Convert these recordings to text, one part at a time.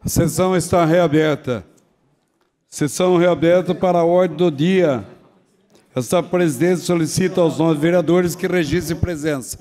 A sessão está reaberta. Sessão reaberta para a ordem do dia. Esta presidente solicita aos nove vereadores que registrem presença.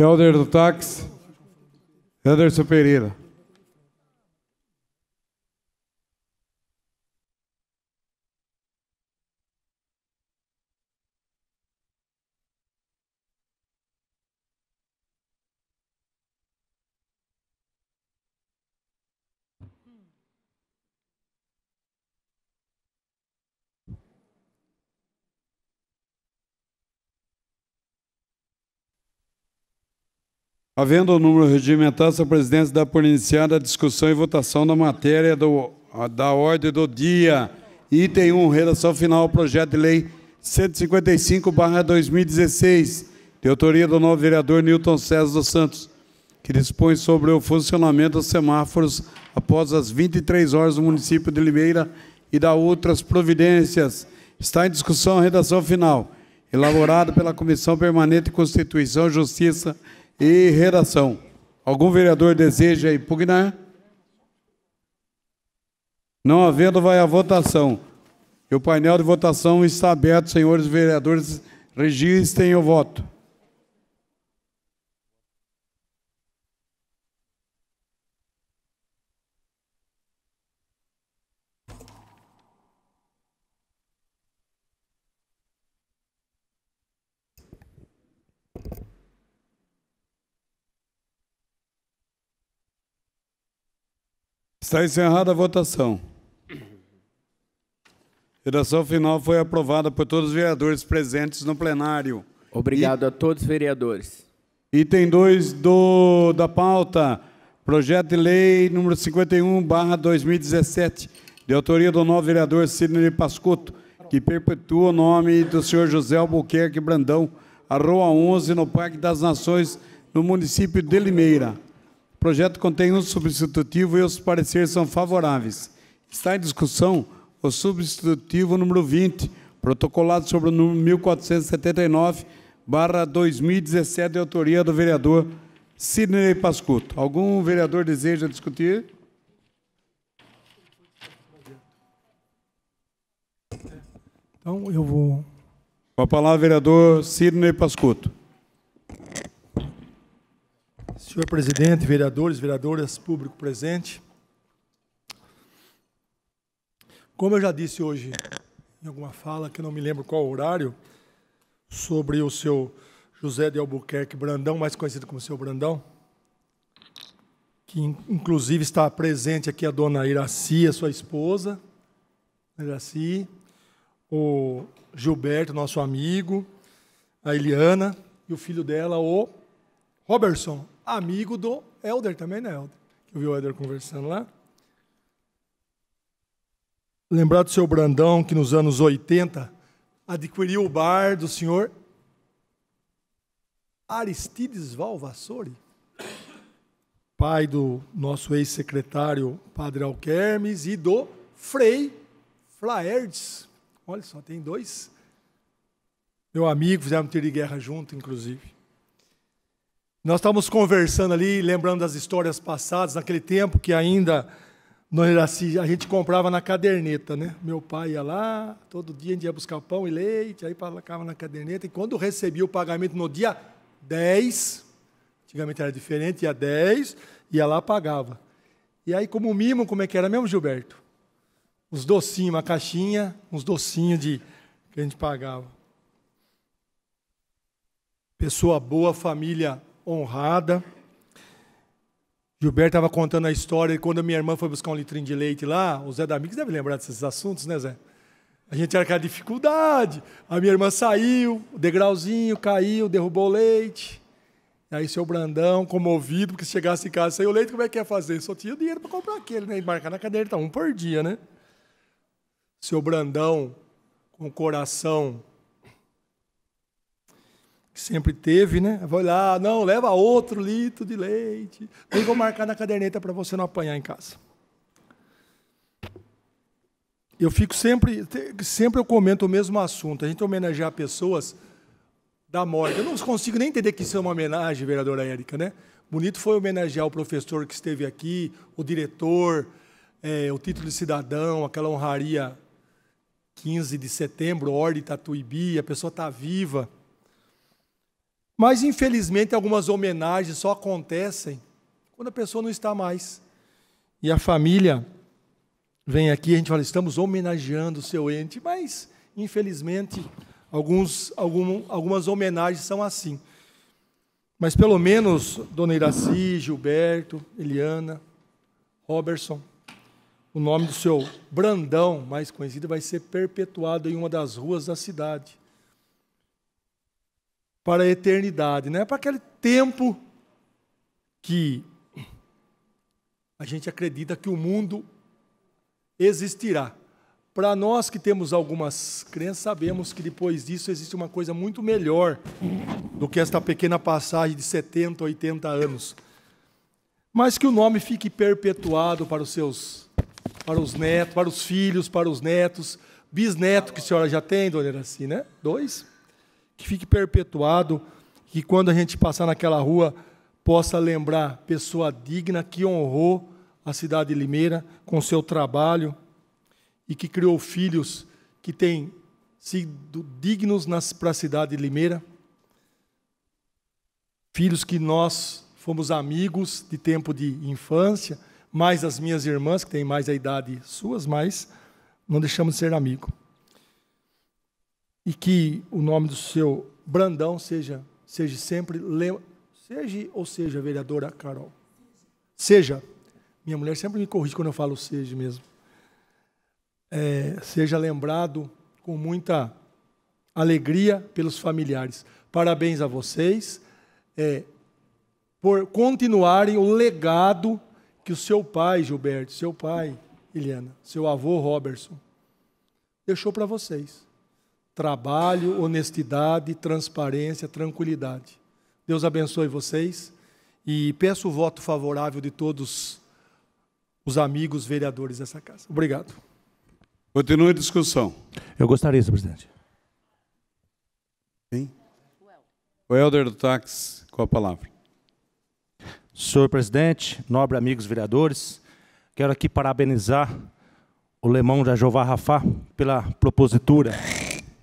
Helder do táxi, Anderson Pereira. Havendo o número regimental, a presidência dá por iniciada a discussão e votação da matéria do, da ordem do dia. Item 1, redação final ao projeto de lei 155-2016, de autoria do novo vereador Newton César dos Santos, que dispõe sobre o funcionamento dos semáforos após as 23 horas do município de Limeira e da outras providências. Está em discussão a redação final, elaborada pela Comissão Permanente de Constituição, Justiça e e redação. Algum vereador deseja impugnar? Não havendo, vai a votação. E o painel de votação está aberto, senhores vereadores. Registrem o voto. Está encerrada a votação. Redação final foi aprovada por todos os vereadores presentes no plenário. Obrigado e, a todos os vereadores. Item 2 do, da pauta, projeto de lei número 51, barra 2017, de autoria do novo vereador Sidney Pascotto, que perpetua o nome do senhor José Albuquerque Brandão, a Rua 11, no Parque das Nações, no município de Limeira. O projeto contém um substitutivo e os pareceres são favoráveis. Está em discussão o substitutivo número 20, protocolado sobre o número 1479, barra 2017, de autoria do vereador Sidney Pascuto. Algum vereador deseja discutir? Então, eu vou... Com a palavra, vereador Sidney Pascuto. Senhor presidente, vereadores, vereadoras, público presente. Como eu já disse hoje em alguma fala, que eu não me lembro qual horário, sobre o seu José de Albuquerque Brandão, mais conhecido como seu Brandão, que inclusive está presente aqui a dona Iraci, a sua esposa, Iraci, o Gilberto, nosso amigo, a Eliana, e o filho dela, o Robertson amigo do Elder também, né, Elder? Eu vi o Elder conversando lá. Lembrar do seu Brandão, que nos anos 80 adquiriu o bar do senhor Aristides Valvassori, pai do nosso ex-secretário Padre Alquermes e do Frei Flaerdes. Olha só, tem dois. Meu amigo, fizemos tiro de guerra junto, inclusive. Nós estávamos conversando ali, lembrando das histórias passadas, naquele tempo que ainda assim, a gente comprava na caderneta, né? Meu pai ia lá, todo dia a gente ia buscar pão e leite, aí colocava na caderneta, e quando recebia o pagamento no dia 10, antigamente era diferente, dia 10, ia lá pagava. E aí, como mimo, como é que era mesmo, Gilberto? Uns docinhos, uma caixinha, uns docinhos de que a gente pagava. Pessoa boa, família honrada. Gilberto estava contando a história e quando a minha irmã foi buscar um litrinho de leite lá. O Zé da Mix deve lembrar desses assuntos, né, Zé? A gente era com a dificuldade. A minha irmã saiu, o degrauzinho caiu, derrubou o leite. Aí seu Brandão, comovido, porque se chegasse em casa saiu o leite, como é que ia fazer? Só tinha dinheiro para comprar aquele, né? E marcar na cadeira, tá um por dia, né? Seu Brandão, com o coração que sempre teve, né? Vai lá, não, leva outro litro de leite. Eu vou marcar na caderneta para você não apanhar em casa. Eu fico sempre, sempre eu comento o mesmo assunto. A gente homenagear pessoas da morte. Eu não consigo nem entender que isso é uma homenagem, vereadora Érica, né? Bonito foi homenagear o professor que esteve aqui, o diretor, é, o título de cidadão, aquela honraria 15 de setembro, Ordem Tatuibi, a pessoa está viva. Mas, infelizmente, algumas homenagens só acontecem quando a pessoa não está mais. E a família vem aqui, a gente fala, estamos homenageando o seu ente, mas, infelizmente, alguns, algum, algumas homenagens são assim. Mas, pelo menos, Dona Iraci, Gilberto, Eliana, Robertson, o nome do seu Brandão, mais conhecido, vai ser perpetuado em uma das ruas da cidade para a eternidade, não é para aquele tempo que a gente acredita que o mundo existirá. Para nós que temos algumas crenças, sabemos que depois disso existe uma coisa muito melhor do que esta pequena passagem de 70, 80 anos. Mas que o nome fique perpetuado para os seus, para os netos, para os filhos, para os netos, bisneto que a senhora já tem, dona Iraci, né? Dois? que fique perpetuado, que quando a gente passar naquela rua possa lembrar pessoa digna que honrou a cidade de Limeira com seu trabalho e que criou filhos que têm sido dignos para a cidade de Limeira, filhos que nós fomos amigos de tempo de infância, mais as minhas irmãs, que têm mais a idade suas, mas não deixamos de ser amigo e que o nome do seu Brandão seja, seja sempre, seja ou seja, vereadora Carol. Seja. Minha mulher sempre me corrige quando eu falo seja mesmo. É, seja lembrado com muita alegria pelos familiares. Parabéns a vocês é, por continuarem o legado que o seu pai, Gilberto, seu pai, Eliana, seu avô, Robertson, deixou para vocês trabalho, honestidade, transparência, tranquilidade. Deus abençoe vocês e peço o voto favorável de todos os amigos vereadores dessa casa. Obrigado. Continua a discussão. Eu gostaria, senhor presidente. Sim. O Helder do Táxi, com a palavra. Senhor presidente, nobre amigos vereadores, quero aqui parabenizar o Lemão da Jeová Rafá pela propositura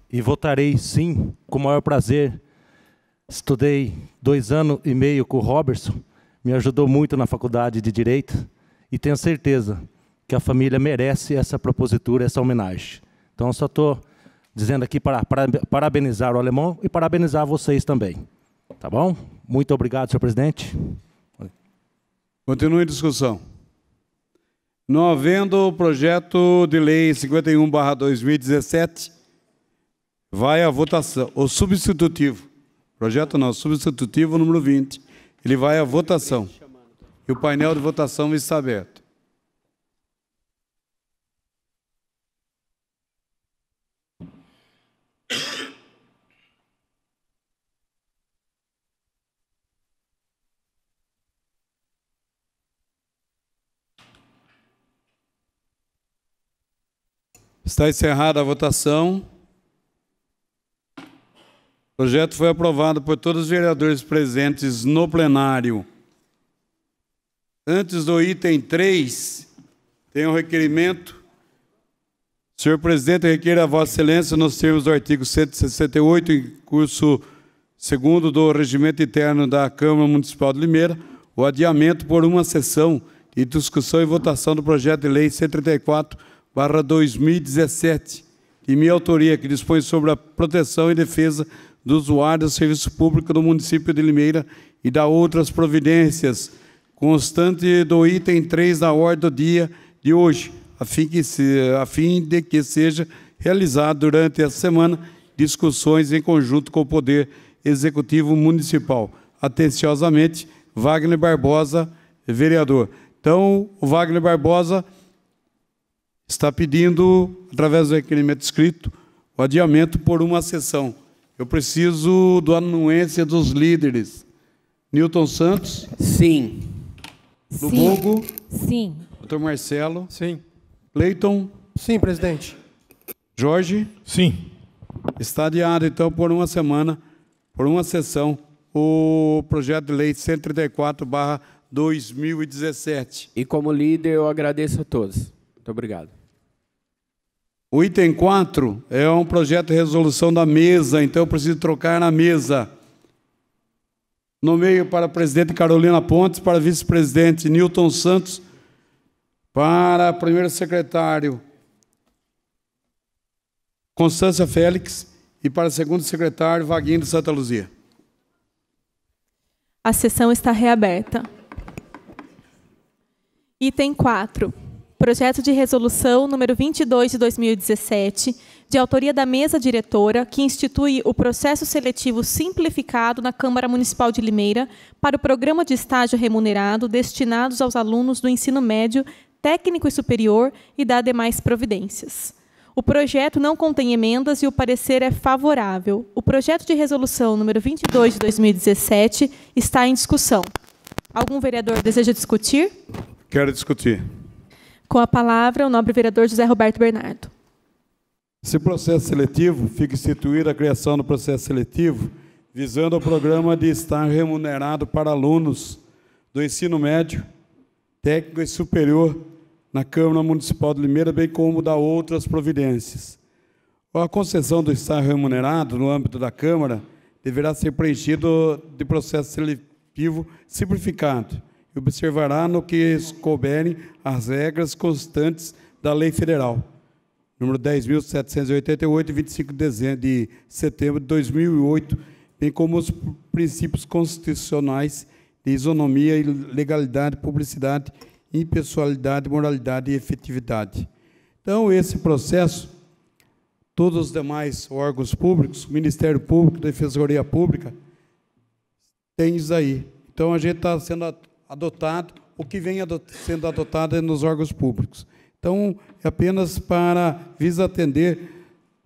e votarei sim com o maior prazer. Estudei dois anos e meio com o Robertson, me ajudou muito na faculdade de Direito e tenho certeza que a família merece essa propositura, essa homenagem. Então, só estou dizendo aqui para, para parabenizar o alemão e parabenizar vocês também. Tá bom? Muito obrigado, senhor presidente. Continue em discussão. Não havendo o projeto de lei 51/2017 Vai à votação. O substitutivo. Projeto não, substitutivo número 20. Ele vai à votação. E o painel de votação está aberto. Está encerrada a votação. O projeto foi aprovado por todos os vereadores presentes no plenário. Antes do item 3, tem um requerimento. Senhor presidente, requer a Vossa Excelência, nos termos do artigo 168, em curso segundo do regimento interno da Câmara Municipal de Limeira, o adiamento por uma sessão de discussão e votação do projeto de lei 134/2017, de minha autoria, que dispõe sobre a proteção e defesa do usuário do serviço público do município de Limeira e da outras providências, constante do item 3 da ordem do dia de hoje, a fim, que se, a fim de que seja realizado durante essa semana discussões em conjunto com o Poder Executivo Municipal. Atenciosamente, Wagner Barbosa, vereador. Então, o Wagner Barbosa está pedindo, através do requerimento escrito, o adiamento por uma sessão. Eu preciso da anuência dos líderes. Newton Santos? Sim. Do Hugo? Bogo? Sim. Doutor Marcelo? Sim. Leiton? Sim, presidente. Jorge? Sim. Está adiado, então, por uma semana, por uma sessão, o projeto de lei 134, 2017. E como líder, eu agradeço a todos. Muito obrigado. O item 4 é um projeto de resolução da mesa, então eu preciso trocar na mesa. no meio para presidente Carolina Pontes, para vice-presidente Newton Santos, para primeiro secretário Constância Félix e para segundo secretário Vaguinho de Santa Luzia. A sessão está reaberta. Item 4. Projeto de Resolução número 22 de 2017, de autoria da mesa diretora, que institui o processo seletivo simplificado na Câmara Municipal de Limeira para o programa de estágio remunerado destinados aos alunos do ensino médio, técnico e superior e da demais providências. O projeto não contém emendas e o parecer é favorável. O projeto de resolução número 22 de 2017 está em discussão. Algum vereador deseja discutir? Quero discutir. Com a palavra, o nobre vereador José Roberto Bernardo. Esse processo seletivo fica instituída a criação do processo seletivo visando o programa de estar remunerado para alunos do ensino médio, técnico e superior na Câmara Municipal de Limeira, bem como da outras providências. A concessão do estar remunerado no âmbito da Câmara deverá ser preenchido de processo seletivo simplificado, observará no que couberem as regras constantes da lei federal. Número 10.788, 25 de setembro de 2008, bem como os princípios constitucionais de isonomia, legalidade, publicidade, impessoalidade, moralidade e efetividade. Então, esse processo, todos os demais órgãos públicos, Ministério Público, Defensoria Pública, tem isso aí. Então, a gente está sendo adotado, o que vem adot sendo adotado é nos órgãos públicos. Então, é apenas para visa atender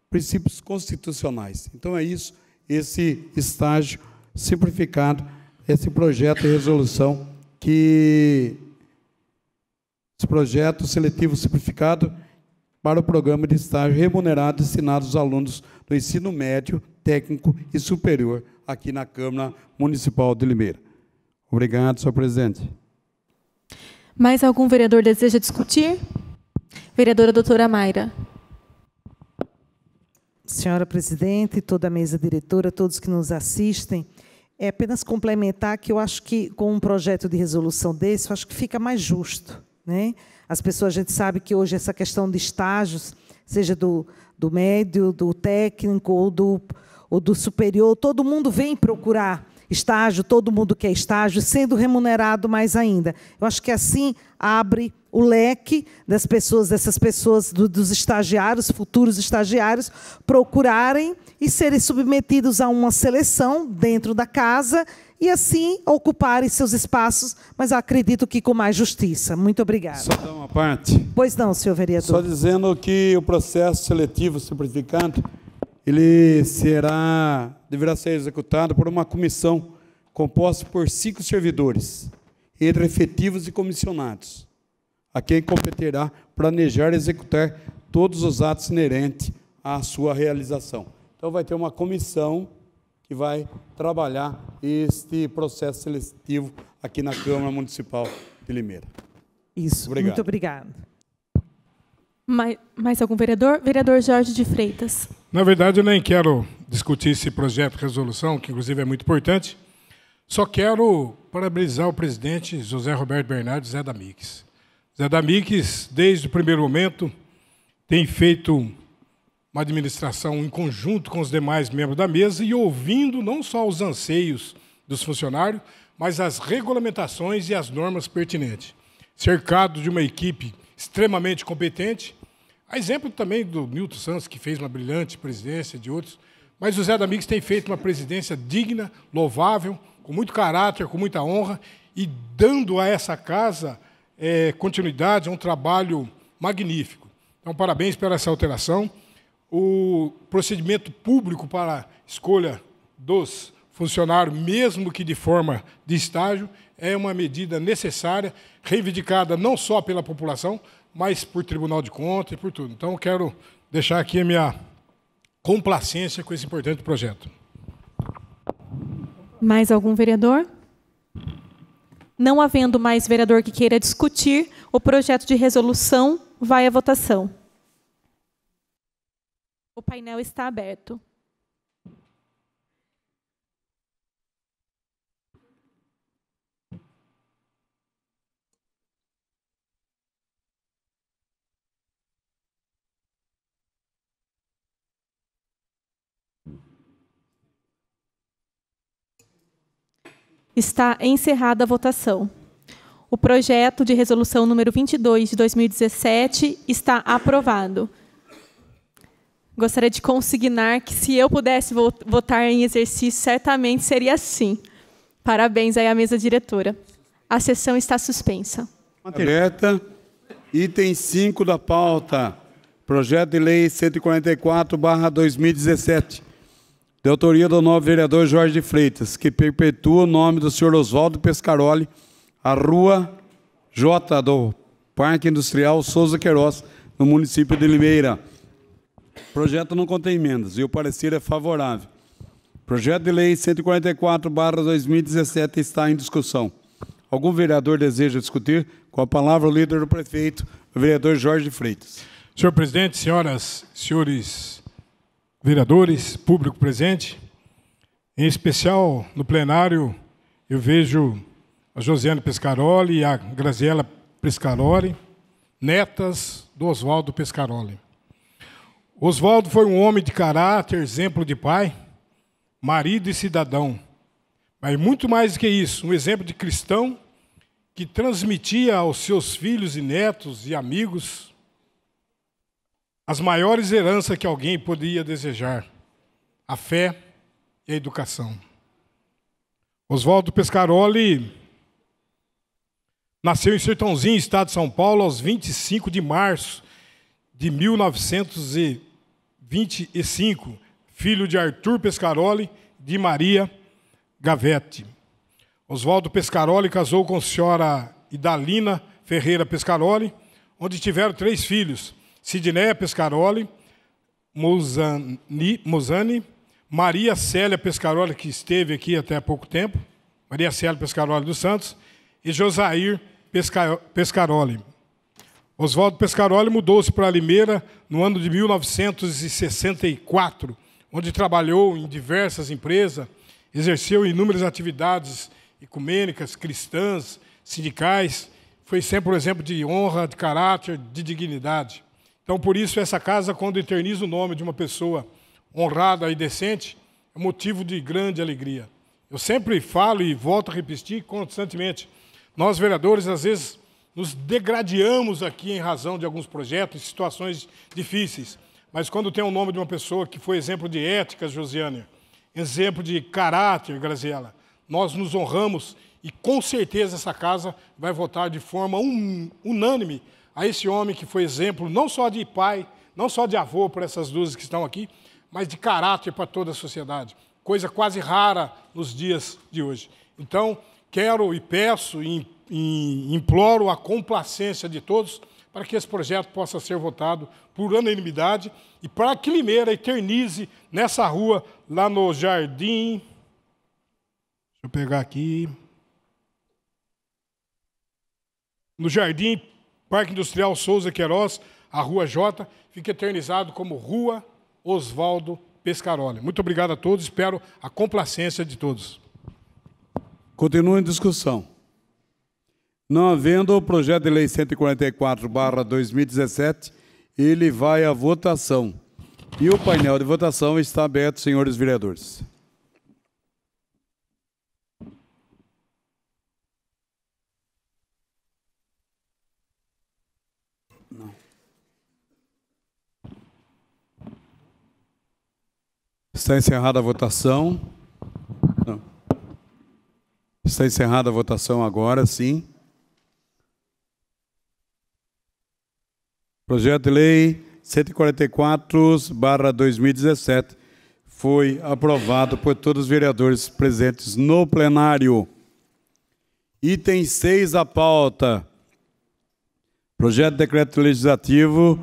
princípios constitucionais. Então, é isso, esse estágio simplificado, esse projeto de resolução que esse projeto seletivo simplificado para o programa de estágio remunerado destinado aos alunos do ensino médio, técnico e superior aqui na Câmara Municipal de Limeira. Obrigado, senhor presidente. Mais algum vereador deseja discutir? Vereadora doutora Mayra. Senhora presidente, toda a mesa diretora, todos que nos assistem, é apenas complementar que eu acho que com um projeto de resolução desse, eu acho que fica mais justo, né? As pessoas, a gente sabe que hoje essa questão de estágios, seja do, do médio, do técnico ou do, ou do superior, todo mundo vem procurar estágio, todo mundo quer estágio, sendo remunerado mais ainda. Eu acho que assim abre o leque das pessoas, dessas pessoas, do, dos estagiários, futuros estagiários, procurarem e serem submetidos a uma seleção dentro da casa e assim ocuparem seus espaços, mas acredito que com mais justiça. Muito obrigada. Só dar uma parte. Pois não, senhor vereador. Só dizendo que o processo seletivo simplificando ele será, deverá ser executado por uma comissão composta por cinco servidores, entre efetivos e comissionados, a quem competirá planejar e executar todos os atos inerentes à sua realização. Então, vai ter uma comissão que vai trabalhar este processo seletivo aqui na Câmara Municipal de Limeira. Isso. Obrigado. Muito obrigado. Mais, mais algum vereador? Vereador Jorge de Freitas. Na verdade, eu nem quero discutir esse projeto de resolução, que inclusive é muito importante. Só quero parabenizar o presidente José Roberto Bernardes Zé Damix. Zé Damix, desde o primeiro momento, tem feito uma administração em conjunto com os demais membros da mesa e ouvindo não só os anseios dos funcionários, mas as regulamentações e as normas pertinentes. Cercado de uma equipe extremamente competente, a exemplo também do Milton Santos, que fez uma brilhante presidência, de outros. Mas o Zé Damix tem feito uma presidência digna, louvável, com muito caráter, com muita honra, e dando a essa casa é, continuidade a um trabalho magnífico. Então, parabéns pela essa alteração. O procedimento público para escolha dos funcionários, mesmo que de forma de estágio, é uma medida necessária, reivindicada não só pela população, mas por Tribunal de Contas e por tudo. Então, quero deixar aqui a minha complacência com esse importante projeto. Mais algum vereador? Não havendo mais vereador que queira discutir, o projeto de resolução vai à votação. O painel está aberto. Está encerrada a votação. O projeto de resolução número 22 de 2017 está aprovado. Gostaria de consignar que, se eu pudesse votar em exercício, certamente seria assim. Parabéns aí à mesa diretora. A sessão está suspensa. Direta, item 5 da pauta, projeto de lei 144, 2017 de autoria do novo vereador Jorge de Freitas, que perpetua o nome do senhor Oswaldo Pescaroli, a rua J do Parque Industrial Souza Queiroz, no município de Limeira. O projeto não contém emendas e o parecer é favorável. Projeto de Lei 144-2017 está em discussão. Algum vereador deseja discutir? Com a palavra o líder do prefeito, o vereador Jorge de Freitas. Senhor presidente, senhoras, senhores vereadores, público presente, em especial no plenário, eu vejo a Josiane Pescaroli e a Graziella Pescaroli, netas do Oswaldo Pescaroli. Oswaldo foi um homem de caráter, exemplo de pai, marido e cidadão. Mas muito mais do que isso, um exemplo de cristão que transmitia aos seus filhos e netos e amigos as maiores heranças que alguém poderia desejar: a fé e a educação. Oswaldo Pescaroli nasceu em Sertãozinho, estado de São Paulo, aos 25 de março de 1925, filho de Arthur Pescaroli e de Maria Gavetti. Oswaldo Pescaroli casou com a senhora Idalina Ferreira Pescaroli, onde tiveram três filhos. Sidneia Pescaroli, Muzani, Muzani, Maria Célia Pescaroli, que esteve aqui até há pouco tempo, Maria Célia Pescaroli dos Santos, e Josair Pescaroli. Oswaldo Pescaroli mudou-se para Limeira no ano de 1964, onde trabalhou em diversas empresas, exerceu inúmeras atividades ecumênicas, cristãs, sindicais, foi sempre um exemplo de honra, de caráter, de dignidade. Então, por isso, essa casa, quando eterniza o nome de uma pessoa honrada e decente, é motivo de grande alegria. Eu sempre falo e volto a repetir constantemente: nós, vereadores, às vezes nos degradiamos aqui em razão de alguns projetos, situações difíceis, mas quando tem o nome de uma pessoa que foi exemplo de ética, Josiane, exemplo de caráter, Graziela, nós nos honramos e com certeza essa casa vai votar de forma um, unânime a esse homem que foi exemplo não só de pai, não só de avô para essas duas que estão aqui, mas de caráter para toda a sociedade, coisa quase rara nos dias de hoje. Então, quero e peço e, imploro a complacência de todos para que esse projeto possa ser votado por unanimidade e para que Limeira eternize nessa rua, lá no Jardim. Deixa eu pegar aqui. No Jardim Parque Industrial Souza Queiroz, a Rua J, fica eternizado como Rua Oswaldo Pescaroli. Muito obrigado a todos, espero a complacência de todos. Continua em discussão. Não havendo o projeto de lei 144/2017, ele vai à votação. E o painel de votação está aberto, senhores vereadores. Está encerrada a votação. Não. Está encerrada a votação agora, sim. Projeto de lei 144/2017 foi aprovado por todos os vereadores presentes no plenário. Item 6 da pauta. Projeto de decreto legislativo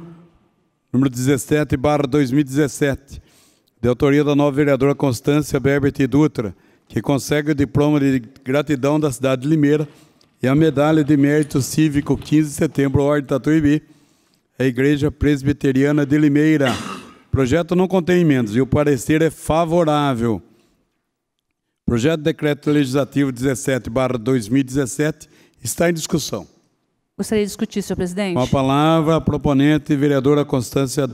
número 17/2017 de autoria da nova vereadora Constância Berbert Dutra, que consegue o diploma de gratidão da cidade de Limeira e a medalha de mérito cívico 15 de setembro, Ordem Tatuíbi, a Igreja Presbiteriana de Limeira. O projeto não contém emendas e o parecer é favorável. Projeto de Decreto Legislativo 17, 2017, está em discussão. Gostaria de discutir, senhor presidente. Com a palavra, a proponente, vereadora Constância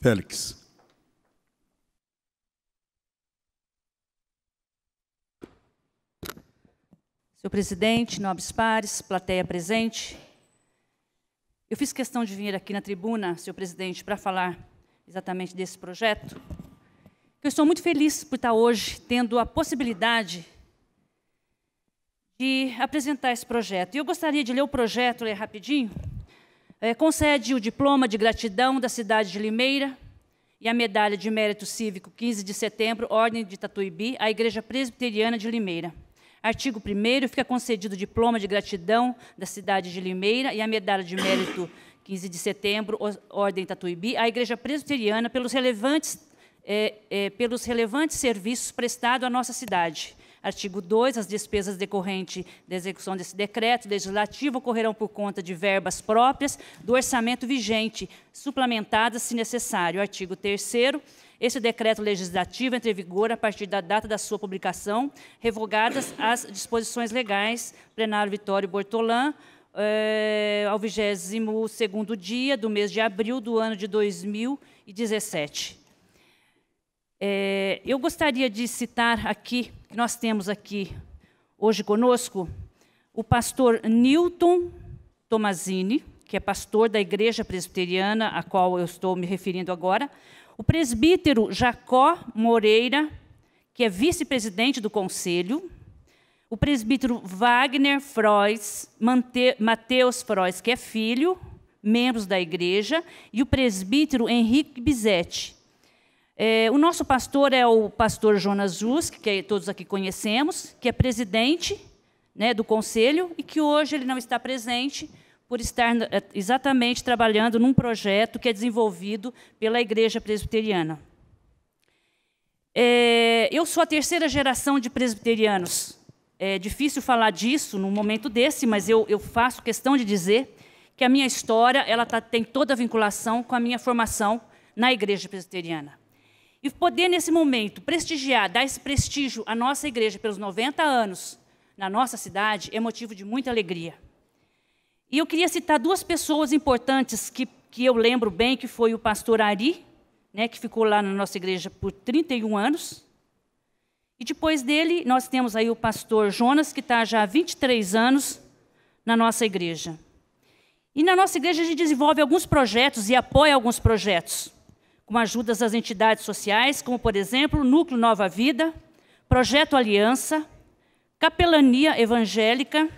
Félix. Senhor presidente, nobres pares, plateia presente, eu fiz questão de vir aqui na tribuna, senhor presidente, para falar exatamente desse projeto. Eu estou muito feliz por estar hoje tendo a possibilidade de apresentar esse projeto. E eu gostaria de ler o projeto, ler rapidinho. É, concede o diploma de gratidão da cidade de Limeira e a medalha de mérito cívico 15 de setembro, Ordem de Tatuibi, à Igreja Presbiteriana de Limeira. Artigo 1 fica concedido o diploma de gratidão da cidade de Limeira e a medalha de mérito 15 de setembro, Ordem Tatuibi, à Igreja Presbiteriana pelos relevantes, é, é, pelos relevantes serviços prestados à nossa cidade. Artigo 2. As despesas decorrentes da execução desse decreto legislativo ocorrerão por conta de verbas próprias do orçamento vigente, suplementadas se necessário. Artigo 3. Esse decreto legislativo entra em vigor a partir da data da sua publicação, revogadas as disposições legais. Plenário Vitório Bortolã, é, ao 22 dia do mês de abril do ano de 2017. É, eu gostaria de citar aqui, que nós temos aqui hoje conosco, o pastor Newton Tomazini, que é pastor da Igreja Presbiteriana, a qual eu estou me referindo agora, o presbítero Jacó Moreira, que é vice-presidente do Conselho, o presbítero Wagner Frois, Mateus Frois, que é filho, membros da igreja, e o presbítero Henrique Bizetti, é, o nosso pastor é o pastor Jonas Zusk, que é todos aqui conhecemos, que é presidente né, do conselho e que hoje ele não está presente por estar eh, exatamente trabalhando num projeto que é desenvolvido pela Igreja Presbiteriana. É, eu sou a terceira geração de presbiterianos. É difícil falar disso num momento desse, mas eu, eu faço questão de dizer que a minha história ela tá, tem toda a vinculação com a minha formação na Igreja Presbiteriana. E poder, nesse momento, prestigiar, dar esse prestígio à nossa igreja pelos 90 anos na nossa cidade é motivo de muita alegria. E eu queria citar duas pessoas importantes que, que eu lembro bem, que foi o pastor Ari, né, que ficou lá na nossa igreja por 31 anos. E depois dele, nós temos aí o pastor Jonas, que está já há 23 anos na nossa igreja. E na nossa igreja a gente desenvolve alguns projetos e apoia alguns projetos com ajudas às entidades sociais, como, por exemplo, o Núcleo Nova Vida, Projeto Aliança, Capelania Evangélica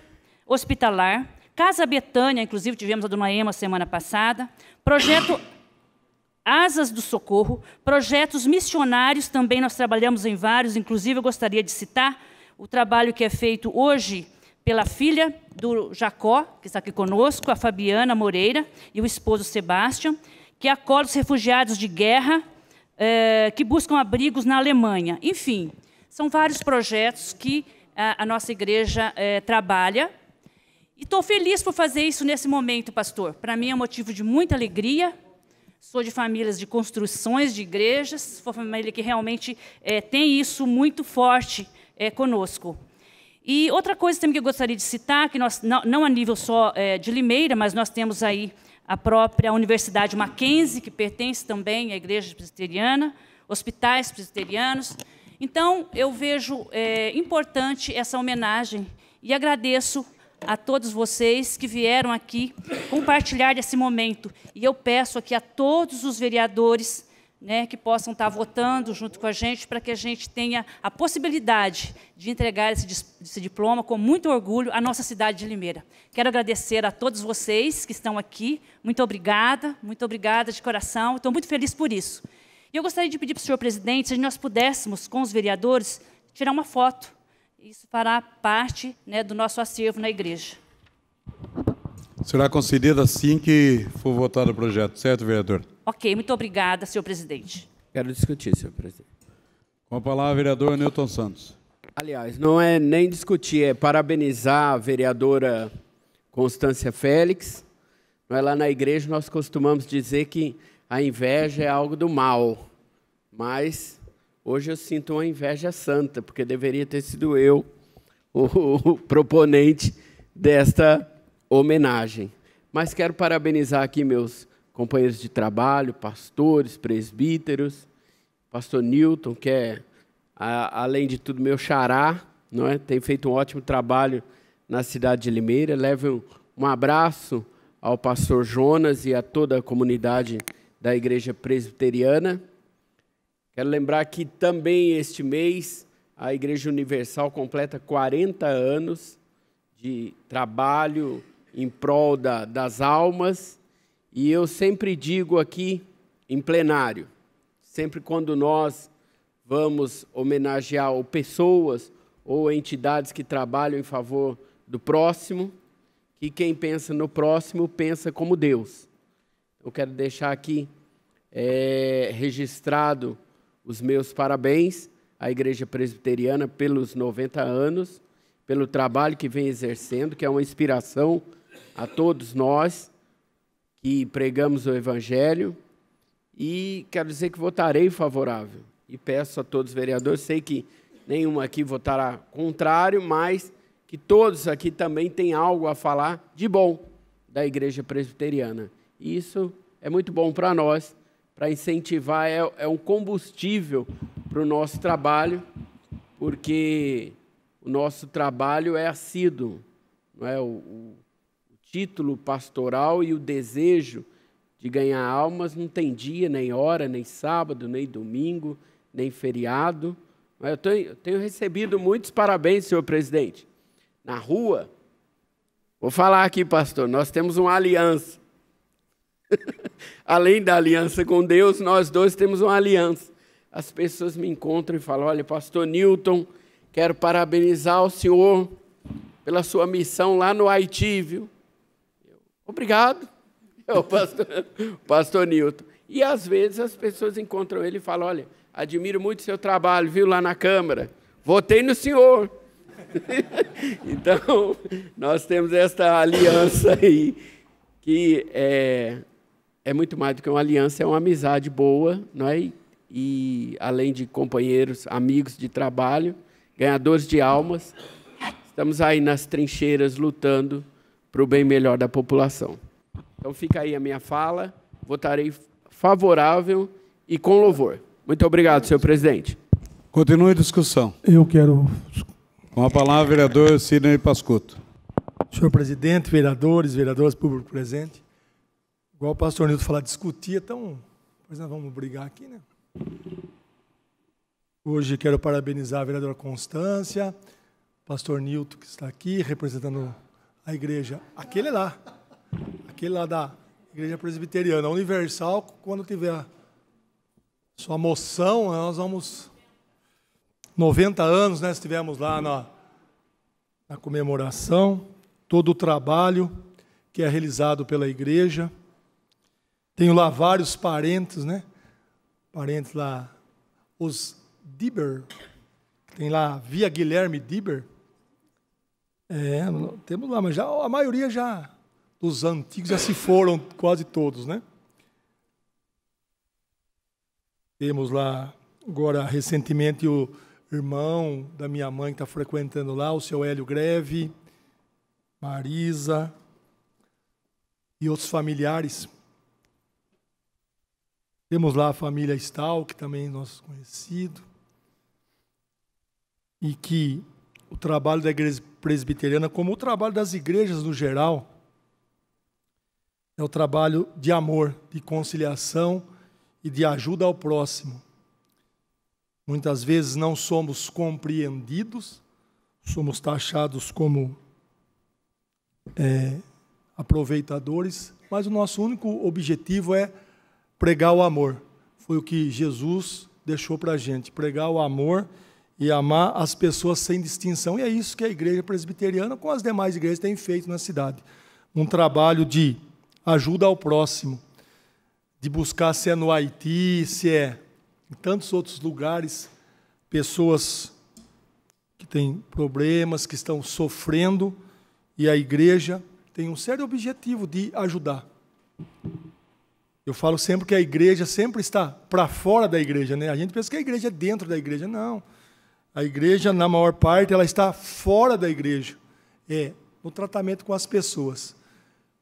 Hospitalar, Casa Betânia, inclusive tivemos a dona Ema semana passada, Projeto Asas do Socorro, projetos missionários também nós trabalhamos em vários, inclusive eu gostaria de citar o trabalho que é feito hoje pela filha do Jacó, que está aqui conosco, a Fabiana Moreira, e o esposo Sebastião, que acolhe os refugiados de guerra eh, que buscam abrigos na Alemanha. Enfim, são vários projetos que a, a nossa igreja eh, trabalha. E estou feliz por fazer isso nesse momento, pastor. Para mim é um motivo de muita alegria. Sou de famílias de construções de igrejas, sou família que realmente eh, tem isso muito forte conosco. E outra coisa também que eu gostaria de citar, que nós, não, não a nível só é, de Limeira, mas nós temos aí a própria Universidade Mackenzie, que pertence também à Igreja Presbiteriana, hospitais presbiterianos. Então, eu vejo é, importante essa homenagem e agradeço a todos vocês que vieram aqui compartilhar desse momento. E eu peço aqui a todos os vereadores né, que possam estar votando junto com a gente para que a gente tenha a possibilidade de entregar esse, esse, diploma com muito orgulho à nossa cidade de Limeira. Quero agradecer a todos vocês que estão aqui. Muito obrigada, muito obrigada de coração. Estou muito feliz por isso. E eu gostaria de pedir para o senhor presidente se nós pudéssemos, com os vereadores, tirar uma foto. Isso fará parte né, do nosso acervo na igreja. Será concedida assim que for votado o projeto, certo, vereador? Ok, muito obrigada, senhor presidente. Quero discutir, senhor presidente. Com a palavra, vereador Newton Santos. Aliás, não é nem discutir, é parabenizar a vereadora Constância Félix. é lá na igreja nós costumamos dizer que a inveja é algo do mal, mas hoje eu sinto uma inveja santa, porque deveria ter sido eu o proponente desta homenagem. Mas quero parabenizar aqui meus companheiros de trabalho, pastores, presbíteros, pastor Newton, que é, a, além de tudo, meu xará, não é? tem feito um ótimo trabalho na cidade de Limeira. Leve um, um abraço ao pastor Jonas e a toda a comunidade da Igreja Presbiteriana. Quero lembrar que também este mês a Igreja Universal completa 40 anos de trabalho, em prol da, das almas. E eu sempre digo aqui em plenário, sempre quando nós vamos homenagear ou pessoas ou entidades que trabalham em favor do próximo, que quem pensa no próximo pensa como Deus. Eu quero deixar aqui é, registrado os meus parabéns à Igreja Presbiteriana pelos 90 anos, pelo trabalho que vem exercendo, que é uma inspiração a todos nós que pregamos o Evangelho e quero dizer que votarei favorável. E peço a todos os vereadores, sei que nenhum aqui votará contrário, mas que todos aqui também têm algo a falar de bom da Igreja Presbiteriana. E isso é muito bom para nós, para incentivar, é, é um combustível para o nosso trabalho, porque o nosso trabalho é assíduo, não é? O, o, título pastoral e o desejo de ganhar almas não tem dia, nem hora, nem sábado, nem domingo, nem feriado. Mas eu tenho, eu tenho recebido muitos parabéns, senhor presidente. Na rua, vou falar aqui, pastor, nós temos uma aliança. Além da aliança com Deus, nós dois temos uma aliança. As pessoas me encontram e falam: olha, pastor Newton, quero parabenizar o senhor pela sua missão lá no Haiti, viu? Obrigado. É o pastor, pastor Newton. E às vezes as pessoas encontram ele e falam: Olha, admiro muito seu trabalho, viu, lá na Câmara. Votei no senhor. então, nós temos esta aliança aí, que é, é muito mais do que uma aliança, é uma amizade boa, não é? E além de companheiros, amigos de trabalho, ganhadores de almas, estamos aí nas trincheiras lutando para o bem melhor da população. Então fica aí a minha fala, votarei favorável e com louvor. Muito obrigado, senhor presidente. Continue a discussão. Eu quero. Com a palavra, vereador Sidney Pascuto. Senhor presidente, vereadores, vereadoras, público presente. Igual o pastor Nilton falar, discutir então Pois nós vamos brigar aqui, né? Hoje quero parabenizar a vereadora Constância, pastor Nilton, que está aqui, representando a igreja. Aquele lá. Aquele lá da igreja presbiteriana. Universal, quando tiver sua moção, né, nós vamos. 90 anos, né? Estivemos lá na, na comemoração, todo o trabalho que é realizado pela igreja. Tenho lá vários parentes, né? Parentes lá, os Diber, tem lá Via Guilherme Diber, é, temos lá, mas já a maioria já dos antigos já se foram quase todos, né? Temos lá agora recentemente o irmão da minha mãe que está frequentando lá, o seu Hélio Greve, Marisa e outros familiares. Temos lá a família que também nosso conhecido, e que o trabalho da igreja presbiteriana, como o trabalho das igrejas no geral, é o trabalho de amor, de conciliação e de ajuda ao próximo. Muitas vezes não somos compreendidos, somos taxados como é, aproveitadores, mas o nosso único objetivo é pregar o amor. Foi o que Jesus deixou para a gente: pregar o amor e amar as pessoas sem distinção. E é isso que a igreja presbiteriana, com as demais igrejas, tem feito na cidade. Um trabalho de ajuda ao próximo, de buscar se é no Haiti, se é em tantos outros lugares, pessoas que têm problemas, que estão sofrendo, e a igreja tem um sério objetivo de ajudar. Eu falo sempre que a igreja sempre está para fora da igreja, né? A gente pensa que a igreja é dentro da igreja, não. A igreja, na maior parte, ela está fora da igreja. É no tratamento com as pessoas,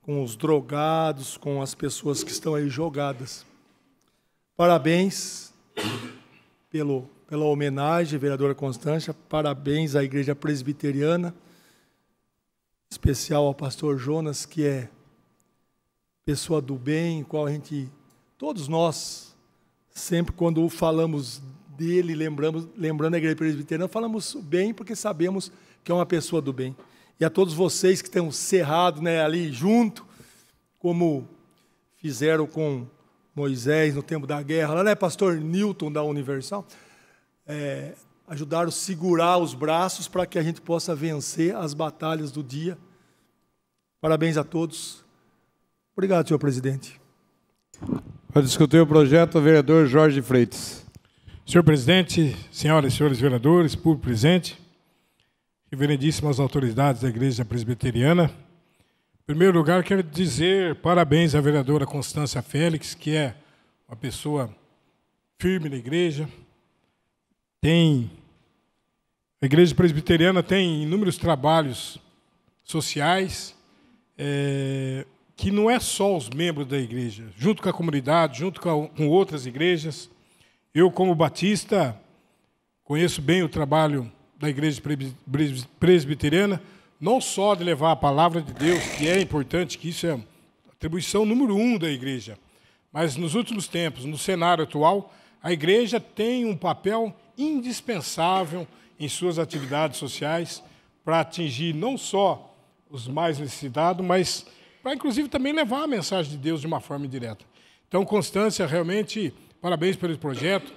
com os drogados, com as pessoas que estão aí jogadas. Parabéns pelo, pela homenagem, vereadora Constância. Parabéns à Igreja Presbiteriana, especial ao pastor Jonas, que é pessoa do bem, qual a gente, todos nós, sempre quando falamos dele, lembramos, lembrando a igreja presbiteriana, falamos bem porque sabemos que é uma pessoa do bem. E a todos vocês que estão cerrado né, ali junto, como fizeram com Moisés no tempo da guerra, lá, né, pastor Newton da Universal, é, ajudaram a segurar os braços para que a gente possa vencer as batalhas do dia. Parabéns a todos. Obrigado, senhor presidente. Para discutir o projeto, o vereador Jorge Freitas. Senhor presidente, senhoras e senhores vereadores, público presente, reverendíssimas autoridades da Igreja Presbiteriana, em primeiro lugar, quero dizer parabéns à vereadora Constância Félix, que é uma pessoa firme na igreja, tem a igreja presbiteriana tem inúmeros trabalhos sociais é, que não é só os membros da igreja, junto com a comunidade, junto com, a, com outras igrejas, eu, como batista, conheço bem o trabalho da igreja presbiteriana, não só de levar a palavra de Deus, que é importante, que isso é atribuição número um da igreja, mas nos últimos tempos, no cenário atual, a igreja tem um papel indispensável em suas atividades sociais para atingir não só os mais necessitados, mas para inclusive também levar a mensagem de Deus de uma forma direta. Então, Constância realmente parabéns pelo projeto.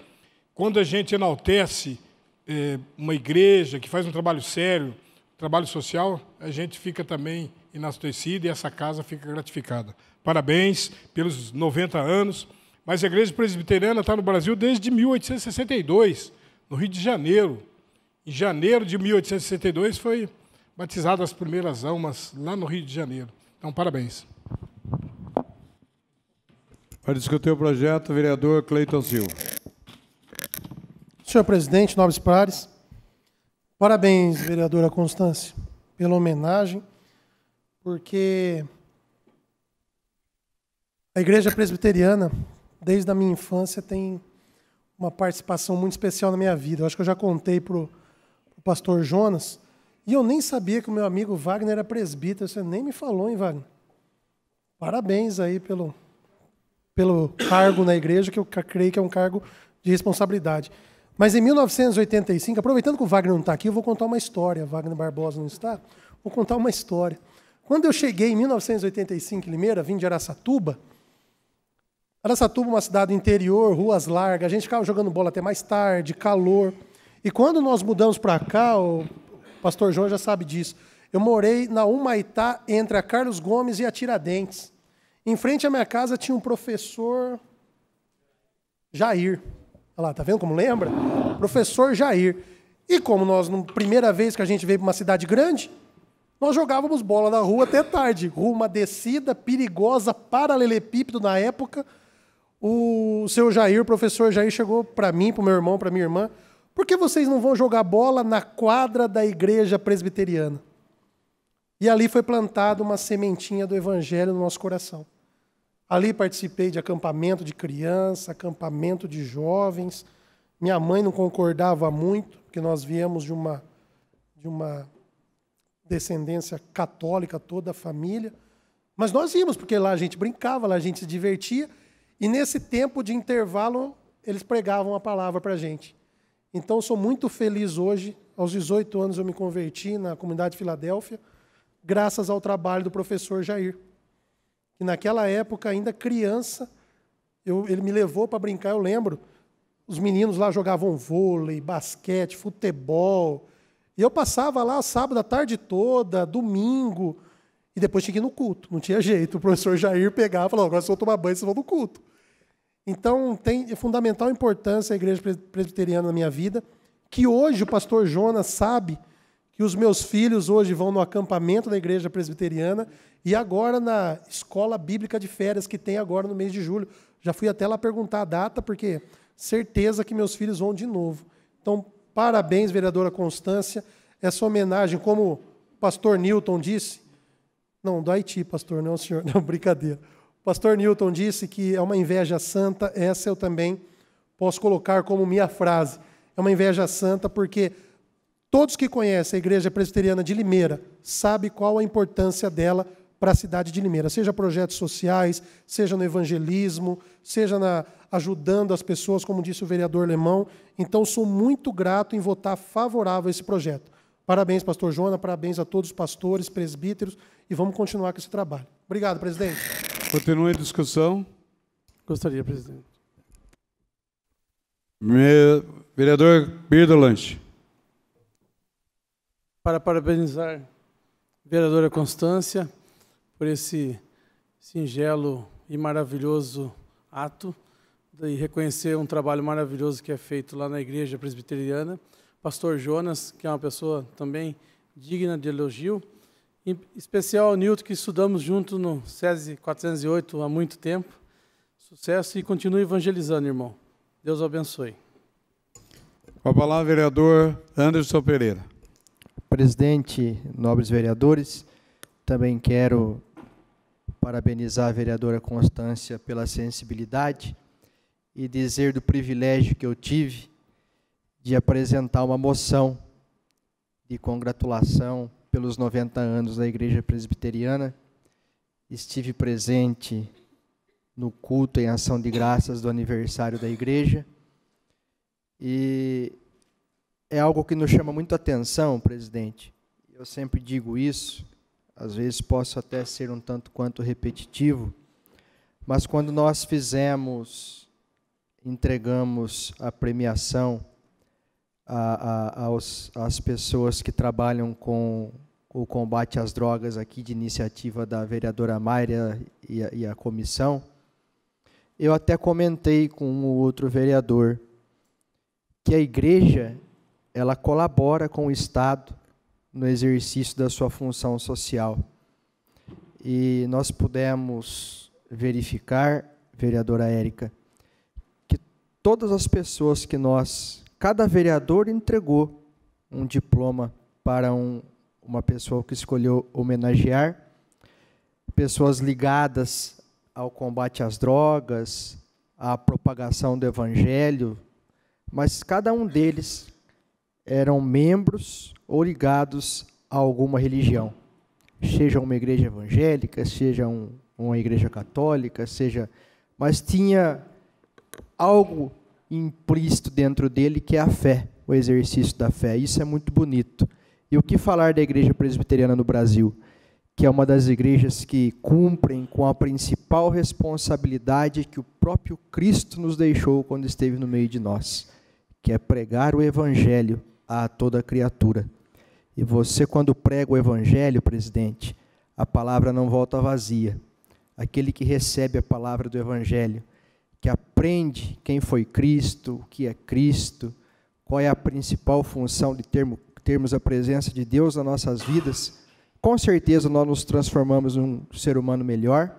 Quando a gente enaltece é, uma igreja que faz um trabalho sério, trabalho social, a gente fica também enastecido e essa casa fica gratificada. Parabéns pelos 90 anos. Mas a igreja presbiteriana está no Brasil desde 1862, no Rio de Janeiro. Em janeiro de 1862 foi batizada as primeiras almas lá no Rio de Janeiro. Então, parabéns. Para discutir o projeto, vereador Cleiton Silva. Senhor presidente, nobres pares, parabéns, vereadora Constância, pela homenagem, porque a Igreja Presbiteriana, desde a minha infância, tem uma participação muito especial na minha vida. Eu acho que eu já contei para o pastor Jonas, e eu nem sabia que o meu amigo Wagner era presbítero, você nem me falou, hein, Wagner? Parabéns aí pelo, pelo cargo na igreja, que eu creio que é um cargo de responsabilidade. Mas em 1985, aproveitando que o Wagner não está aqui, eu vou contar uma história. Wagner Barbosa não está? Vou contar uma história. Quando eu cheguei em 1985 em Limeira, vim de Araçatuba. Araçatuba, uma cidade interior, ruas largas, a gente ficava jogando bola até mais tarde, calor. E quando nós mudamos para cá, o pastor João já sabe disso, eu morei na Humaitá, entre a Carlos Gomes e a Tiradentes. Em frente à minha casa tinha um professor Jair. Olha lá, tá vendo como lembra? Professor Jair. E como nós, na primeira vez que a gente veio para uma cidade grande, nós jogávamos bola na rua até tarde. Rua uma descida perigosa, paralelepípedo na época. O seu Jair, o professor Jair, chegou para mim, para o meu irmão, para minha irmã. Por que vocês não vão jogar bola na quadra da igreja presbiteriana? E ali foi plantada uma sementinha do evangelho no nosso coração. Ali participei de acampamento de criança, acampamento de jovens. Minha mãe não concordava muito, porque nós viemos de uma, de uma descendência católica, toda a família. Mas nós íamos, porque lá a gente brincava, lá a gente se divertia. E nesse tempo de intervalo, eles pregavam a palavra para a gente. Então, sou muito feliz hoje. Aos 18 anos, eu me converti na comunidade de Filadélfia, graças ao trabalho do professor Jair que naquela época, ainda criança, eu, ele me levou para brincar, eu lembro. Os meninos lá jogavam vôlei, basquete, futebol. E eu passava lá sábado, a tarde toda, domingo, e depois tinha que ir no culto. Não tinha jeito. O professor Jair pegava e falava, agora vocês vão tomar banho, vocês vão no culto. Então, tem é fundamental importância a igreja presbiteriana na minha vida, que hoje o pastor Jonas sabe que os meus filhos hoje vão no acampamento da igreja presbiteriana e agora na escola bíblica de férias que tem agora no mês de julho. Já fui até lá perguntar a data, porque certeza que meus filhos vão de novo. Então, parabéns, vereadora Constância. Essa homenagem, como o pastor Newton disse, não, do Haiti, pastor, não, senhor, não, brincadeira. O pastor Newton disse que é uma inveja santa, essa eu também posso colocar como minha frase. É uma inveja santa porque Todos que conhecem a Igreja Presbiteriana de Limeira sabem qual a importância dela para a cidade de Limeira, seja projetos sociais, seja no evangelismo, seja na, ajudando as pessoas, como disse o vereador Lemão. Então, sou muito grato em votar favorável a esse projeto. Parabéns, pastor Joana, parabéns a todos os pastores, presbíteros, e vamos continuar com esse trabalho. Obrigado, presidente. Continua a discussão. Gostaria, presidente. Me... Vereador Birdolante para parabenizar a vereadora Constância por esse singelo e maravilhoso ato e reconhecer um trabalho maravilhoso que é feito lá na Igreja Presbiteriana. Pastor Jonas, que é uma pessoa também digna de elogio. Em especial ao Nilton, que estudamos junto no SESI 408 há muito tempo. Sucesso e continue evangelizando, irmão. Deus abençoe. Com a palavra, vereador Anderson Pereira presidente, nobres vereadores. Também quero parabenizar a vereadora Constância pela sensibilidade e dizer do privilégio que eu tive de apresentar uma moção de congratulação pelos 90 anos da Igreja Presbiteriana. Estive presente no culto em ação de graças do aniversário da igreja e é algo que nos chama muito atenção, presidente. Eu sempre digo isso, às vezes posso até ser um tanto quanto repetitivo, mas quando nós fizemos, entregamos a premiação a, a, aos, às pessoas que trabalham com o combate às drogas aqui de iniciativa da vereadora Mayra e a, e a comissão, eu até comentei com um outro vereador que a igreja ela colabora com o Estado no exercício da sua função social. E nós pudemos verificar, vereadora Érica, que todas as pessoas que nós, cada vereador entregou um diploma para um, uma pessoa que escolheu homenagear, pessoas ligadas ao combate às drogas, à propagação do evangelho, mas cada um deles eram membros ou ligados a alguma religião, seja uma igreja evangélica, seja um, uma igreja católica, seja, mas tinha algo implícito dentro dele que é a fé, o exercício da fé. Isso é muito bonito. E o que falar da igreja presbiteriana no Brasil, que é uma das igrejas que cumprem com a principal responsabilidade que o próprio Cristo nos deixou quando esteve no meio de nós, que é pregar o evangelho a toda criatura. E você, quando prega o Evangelho, presidente, a palavra não volta vazia. Aquele que recebe a palavra do Evangelho, que aprende quem foi Cristo, o que é Cristo, qual é a principal função de termo, termos a presença de Deus nas nossas vidas, com certeza nós nos transformamos num ser humano melhor,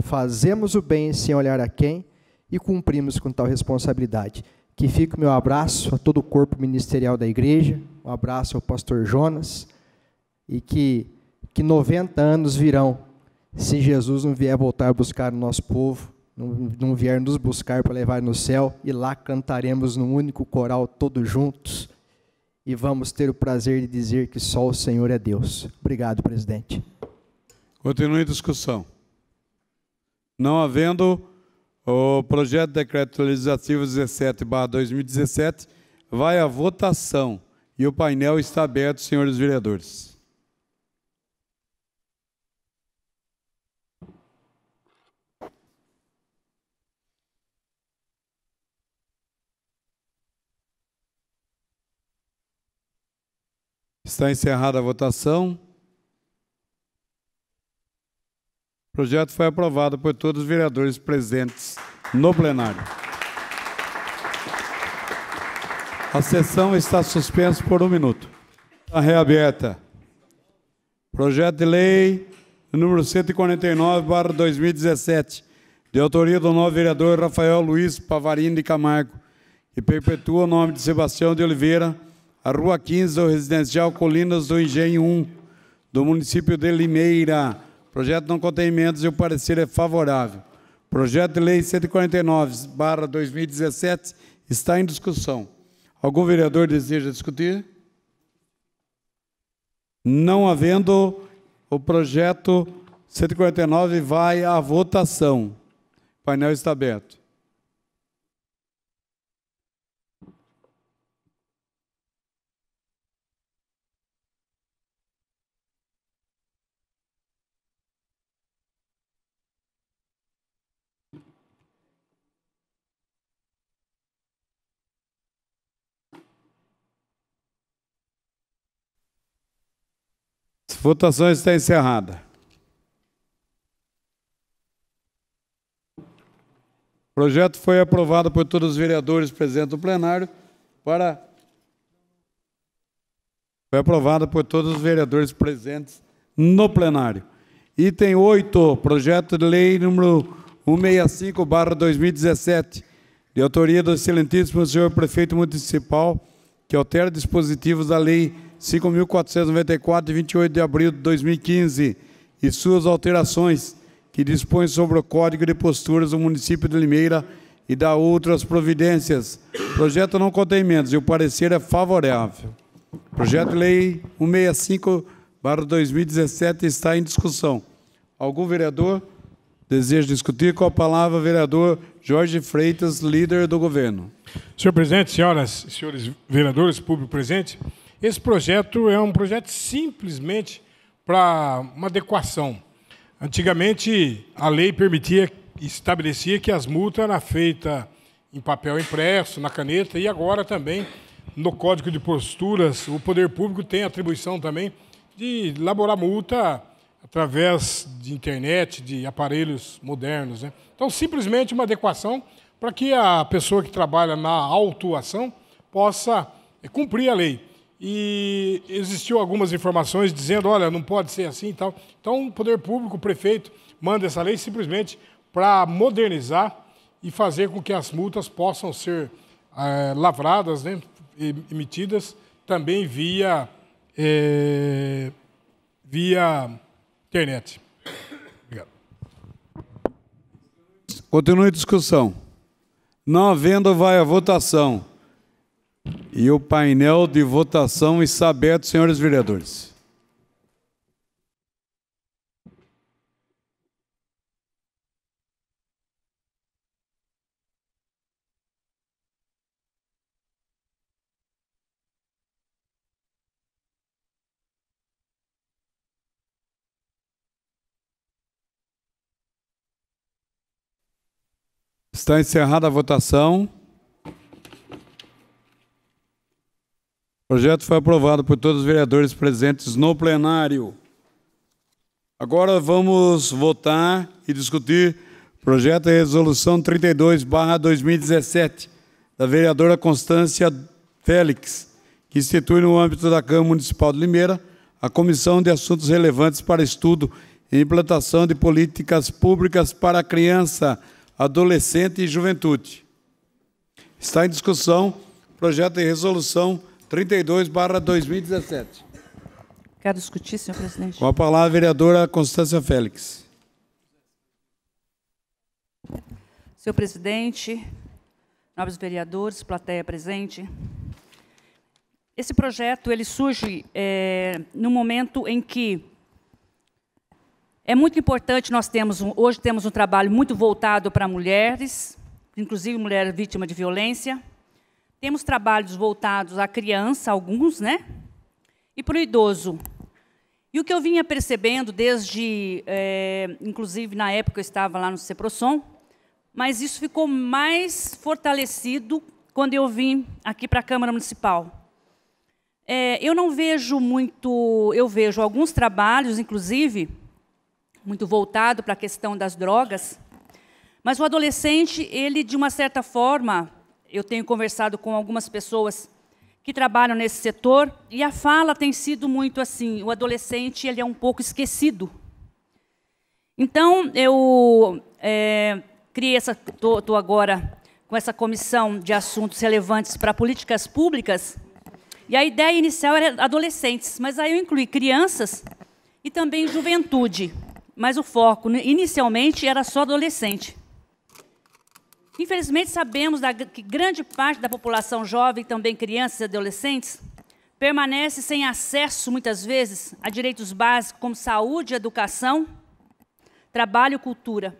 fazemos o bem sem olhar a quem e cumprimos com tal responsabilidade que fica o meu abraço a todo o corpo ministerial da igreja, um abraço ao pastor Jonas, e que, que 90 anos virão, se Jesus não vier voltar buscar o nosso povo, não, não vier nos buscar para levar no céu, e lá cantaremos num único coral todos juntos, e vamos ter o prazer de dizer que só o Senhor é Deus. Obrigado, presidente. Continue a discussão. Não havendo o projeto de decreto legislativo 17/2017 vai à votação e o painel está aberto, senhores vereadores. Está encerrada a votação. O projeto foi aprovado por todos os vereadores presentes no plenário. A sessão está suspensa por um minuto. Está reaberta. Projeto de lei número 149, barra 2017, de autoria do novo vereador Rafael Luiz Pavarini de Camargo, que perpetua o nome de Sebastião de Oliveira, a Rua 15, do Residencial Colinas do Engenho 1, do município de Limeira, projeto não contém emendas e o parecer é favorável. Projeto de Lei 149-2017 está em discussão. Algum vereador deseja discutir? Não havendo, o projeto 149 vai à votação. O painel está aberto. Votação está encerrada. O projeto foi aprovado por todos os vereadores presentes no plenário para foi aprovado por todos os vereadores presentes no plenário. Item 8, projeto de lei número 165/2017, de autoria do excelentíssimo senhor prefeito municipal, que altera dispositivos da lei 5.494, de 28 de abril de 2015, e suas alterações, que dispõe sobre o Código de Posturas do município de Limeira e dá outras providências. O projeto não contém emendas e o parecer é favorável. O projeto de Lei 165, barra 2017, está em discussão. Algum vereador deseja discutir? Com a palavra, vereador Jorge Freitas, líder do governo. Senhor presidente, senhoras e senhores vereadores, público presente, esse projeto é um projeto simplesmente para uma adequação. Antigamente, a lei permitia, estabelecia que as multas eram feitas em papel impresso, na caneta, e agora também, no Código de Posturas, o Poder Público tem atribuição também de elaborar multa através de internet, de aparelhos modernos. Né? Então, simplesmente uma adequação para que a pessoa que trabalha na autuação possa é, cumprir a lei e existiu algumas informações dizendo, olha, não pode ser assim e tal. Então, o poder público, o prefeito, manda essa lei simplesmente para modernizar e fazer com que as multas possam ser é, lavradas, né, emitidas também via, é, via internet. Obrigado. Continua a discussão. Não havendo, vai à votação. E o painel de votação está aberto, senhores vereadores. Está encerrada a votação. projeto foi aprovado por todos os vereadores presentes no plenário. Agora vamos votar e discutir projeto de resolução 32/2017 da vereadora Constância Félix, que institui no âmbito da Câmara Municipal de Limeira a Comissão de Assuntos Relevantes para Estudo e Implantação de Políticas Públicas para Criança, Adolescente e Juventude. Está em discussão projeto de resolução 32 32 barra 2017. Quero discutir, senhor presidente. Com a palavra a vereadora Constância Félix. Senhor presidente, nobres vereadores, plateia presente. Esse projeto ele surge é, no momento em que é muito importante nós temos um, hoje temos um trabalho muito voltado para mulheres, inclusive mulheres vítimas de violência. Temos trabalhos voltados à criança, alguns, né? E para o idoso. E o que eu vinha percebendo desde, é, inclusive na época eu estava lá no Ceprosom, mas isso ficou mais fortalecido quando eu vim aqui para a Câmara Municipal. É, eu não vejo muito, eu vejo alguns trabalhos, inclusive, muito voltado para a questão das drogas, mas o adolescente, ele, de uma certa forma, eu tenho conversado com algumas pessoas que trabalham nesse setor e a fala tem sido muito assim, o adolescente ele é um pouco esquecido. Então eu é, criei essa, estou agora com essa comissão de assuntos relevantes para políticas públicas e a ideia inicial era adolescentes, mas aí eu incluí crianças e também juventude, mas o foco inicialmente era só adolescente. Infelizmente, sabemos que grande parte da população jovem, também crianças e adolescentes, permanece sem acesso, muitas vezes, a direitos básicos como saúde, educação, trabalho e cultura.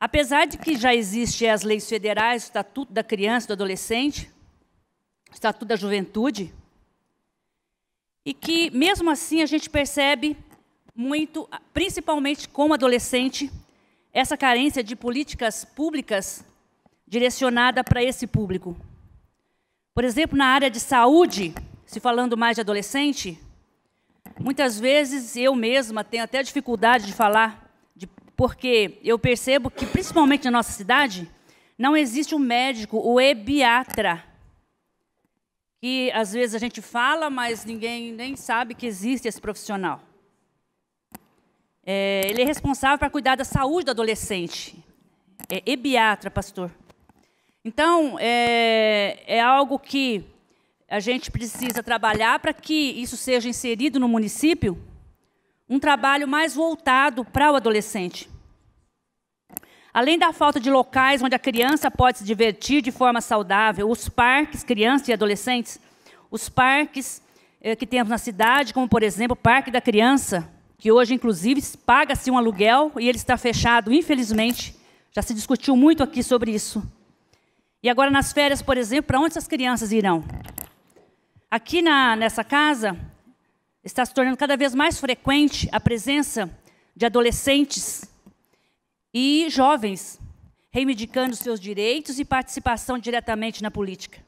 Apesar de que já existem as leis federais, o Estatuto da Criança e do Adolescente, o Estatuto da Juventude, e que, mesmo assim, a gente percebe muito, principalmente como adolescente, essa carência de políticas públicas direcionada para esse público. Por exemplo, na área de saúde, se falando mais de adolescente, muitas vezes eu mesma tenho até dificuldade de falar, de, porque eu percebo que, principalmente na nossa cidade, não existe um médico, o ebiatra, que às vezes a gente fala, mas ninguém nem sabe que existe esse profissional. É, ele é responsável para cuidar da saúde do adolescente. É ebiatra, pastor. Então, é, é algo que a gente precisa trabalhar para que isso seja inserido no município, um trabalho mais voltado para o adolescente. Além da falta de locais onde a criança pode se divertir de forma saudável, os parques, crianças e adolescentes, os parques eh, que temos na cidade, como, por exemplo, o Parque da Criança, que hoje, inclusive, paga-se um aluguel e ele está fechado, infelizmente. Já se discutiu muito aqui sobre isso. E agora nas férias, por exemplo, para onde essas crianças irão? Aqui na, nessa casa, está se tornando cada vez mais frequente a presença de adolescentes e jovens reivindicando seus direitos e participação diretamente na política.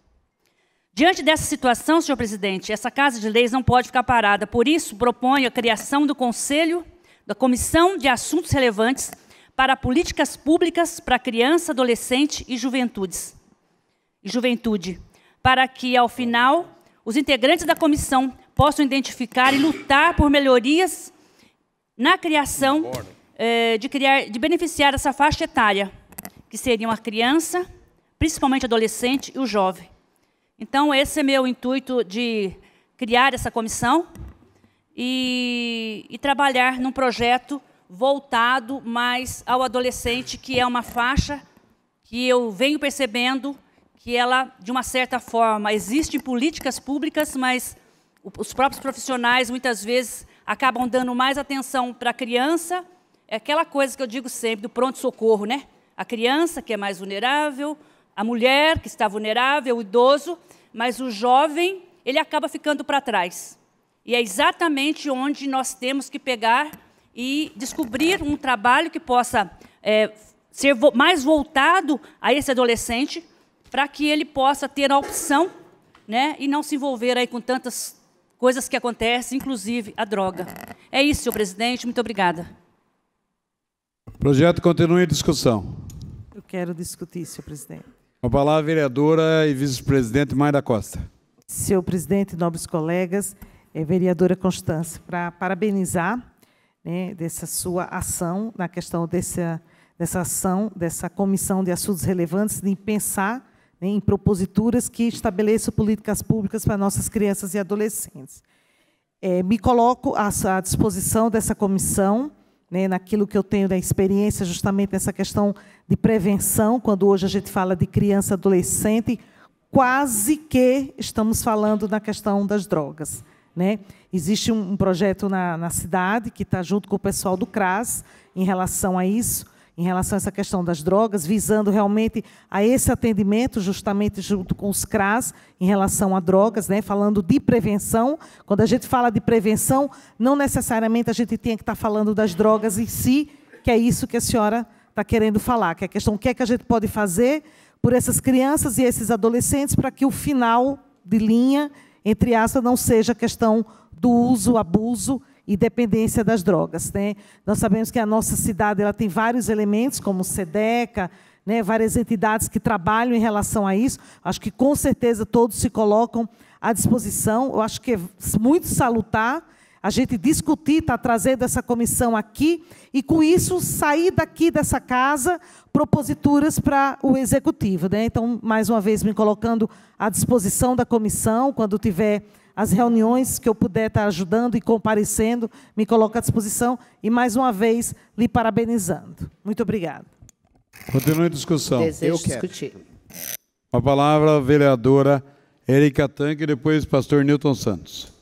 Diante dessa situação, senhor presidente, essa Casa de Leis não pode ficar parada. Por isso, proponho a criação do Conselho, da Comissão de Assuntos Relevantes para Políticas Públicas para Criança, Adolescente e Juventudes. Juventude, para que, ao final, os integrantes da comissão possam identificar e lutar por melhorias na criação eh, de, criar, de beneficiar essa faixa etária, que seriam a criança, principalmente adolescente e o jovem. Então, esse é meu intuito de criar essa comissão e, e trabalhar num projeto voltado mais ao adolescente, que é uma faixa que eu venho percebendo que ela, de uma certa forma, existe políticas públicas, mas os próprios profissionais muitas vezes acabam dando mais atenção para a criança. É aquela coisa que eu digo sempre do pronto socorro, né? A criança que é mais vulnerável, a mulher que está vulnerável, o idoso, mas o jovem ele acaba ficando para trás. E é exatamente onde nós temos que pegar e descobrir um trabalho que possa é, ser mais voltado a esse adolescente, para que ele possa ter a opção né, e não se envolver aí com tantas coisas que acontecem, inclusive a droga. É isso, senhor presidente. Muito obrigada. O projeto continua em discussão. Eu quero discutir, senhor presidente. a palavra, vereadora e vice-presidente Mayra Costa. Senhor presidente, nobres colegas, é, vereadora Constância, para parabenizar né, dessa sua ação, na questão dessa, dessa ação, dessa comissão de assuntos relevantes, de pensar né, em proposituras que estabeleçam políticas públicas para nossas crianças e adolescentes. É, me coloco à, à, disposição dessa comissão, né, naquilo que eu tenho da experiência, justamente nessa questão de prevenção, quando hoje a gente fala de criança adolescente, quase que estamos falando na questão das drogas. Né? Existe um, um projeto na, na cidade que está junto com o pessoal do CRAS em relação a isso, em relação a essa questão das drogas, visando realmente a esse atendimento, justamente junto com os CRAS, em relação a drogas, né? falando de prevenção. Quando a gente fala de prevenção, não necessariamente a gente tem que estar falando das drogas em si, que é isso que a senhora está querendo falar, que é a questão o que é que a gente pode fazer por essas crianças e esses adolescentes para que o final de linha, entre aspas, não seja a questão do uso, abuso e dependência das drogas. Né? Nós sabemos que a nossa cidade ela tem vários elementos, como SEDECA, né, várias entidades que trabalham em relação a isso. Acho que, com certeza, todos se colocam à disposição. Eu acho que é muito salutar a gente discutir, estar tá trazendo essa comissão aqui e, com isso, sair daqui dessa casa proposituras para o executivo. Né? Então, mais uma vez, me colocando à disposição da comissão, quando tiver as reuniões que eu puder estar ajudando e comparecendo, me coloco à disposição e, mais uma vez, lhe parabenizando. Muito obrigado. Continue a discussão. Desejo eu discutir. Quero. A palavra, vereadora Erika Tanque, depois pastor Newton Santos.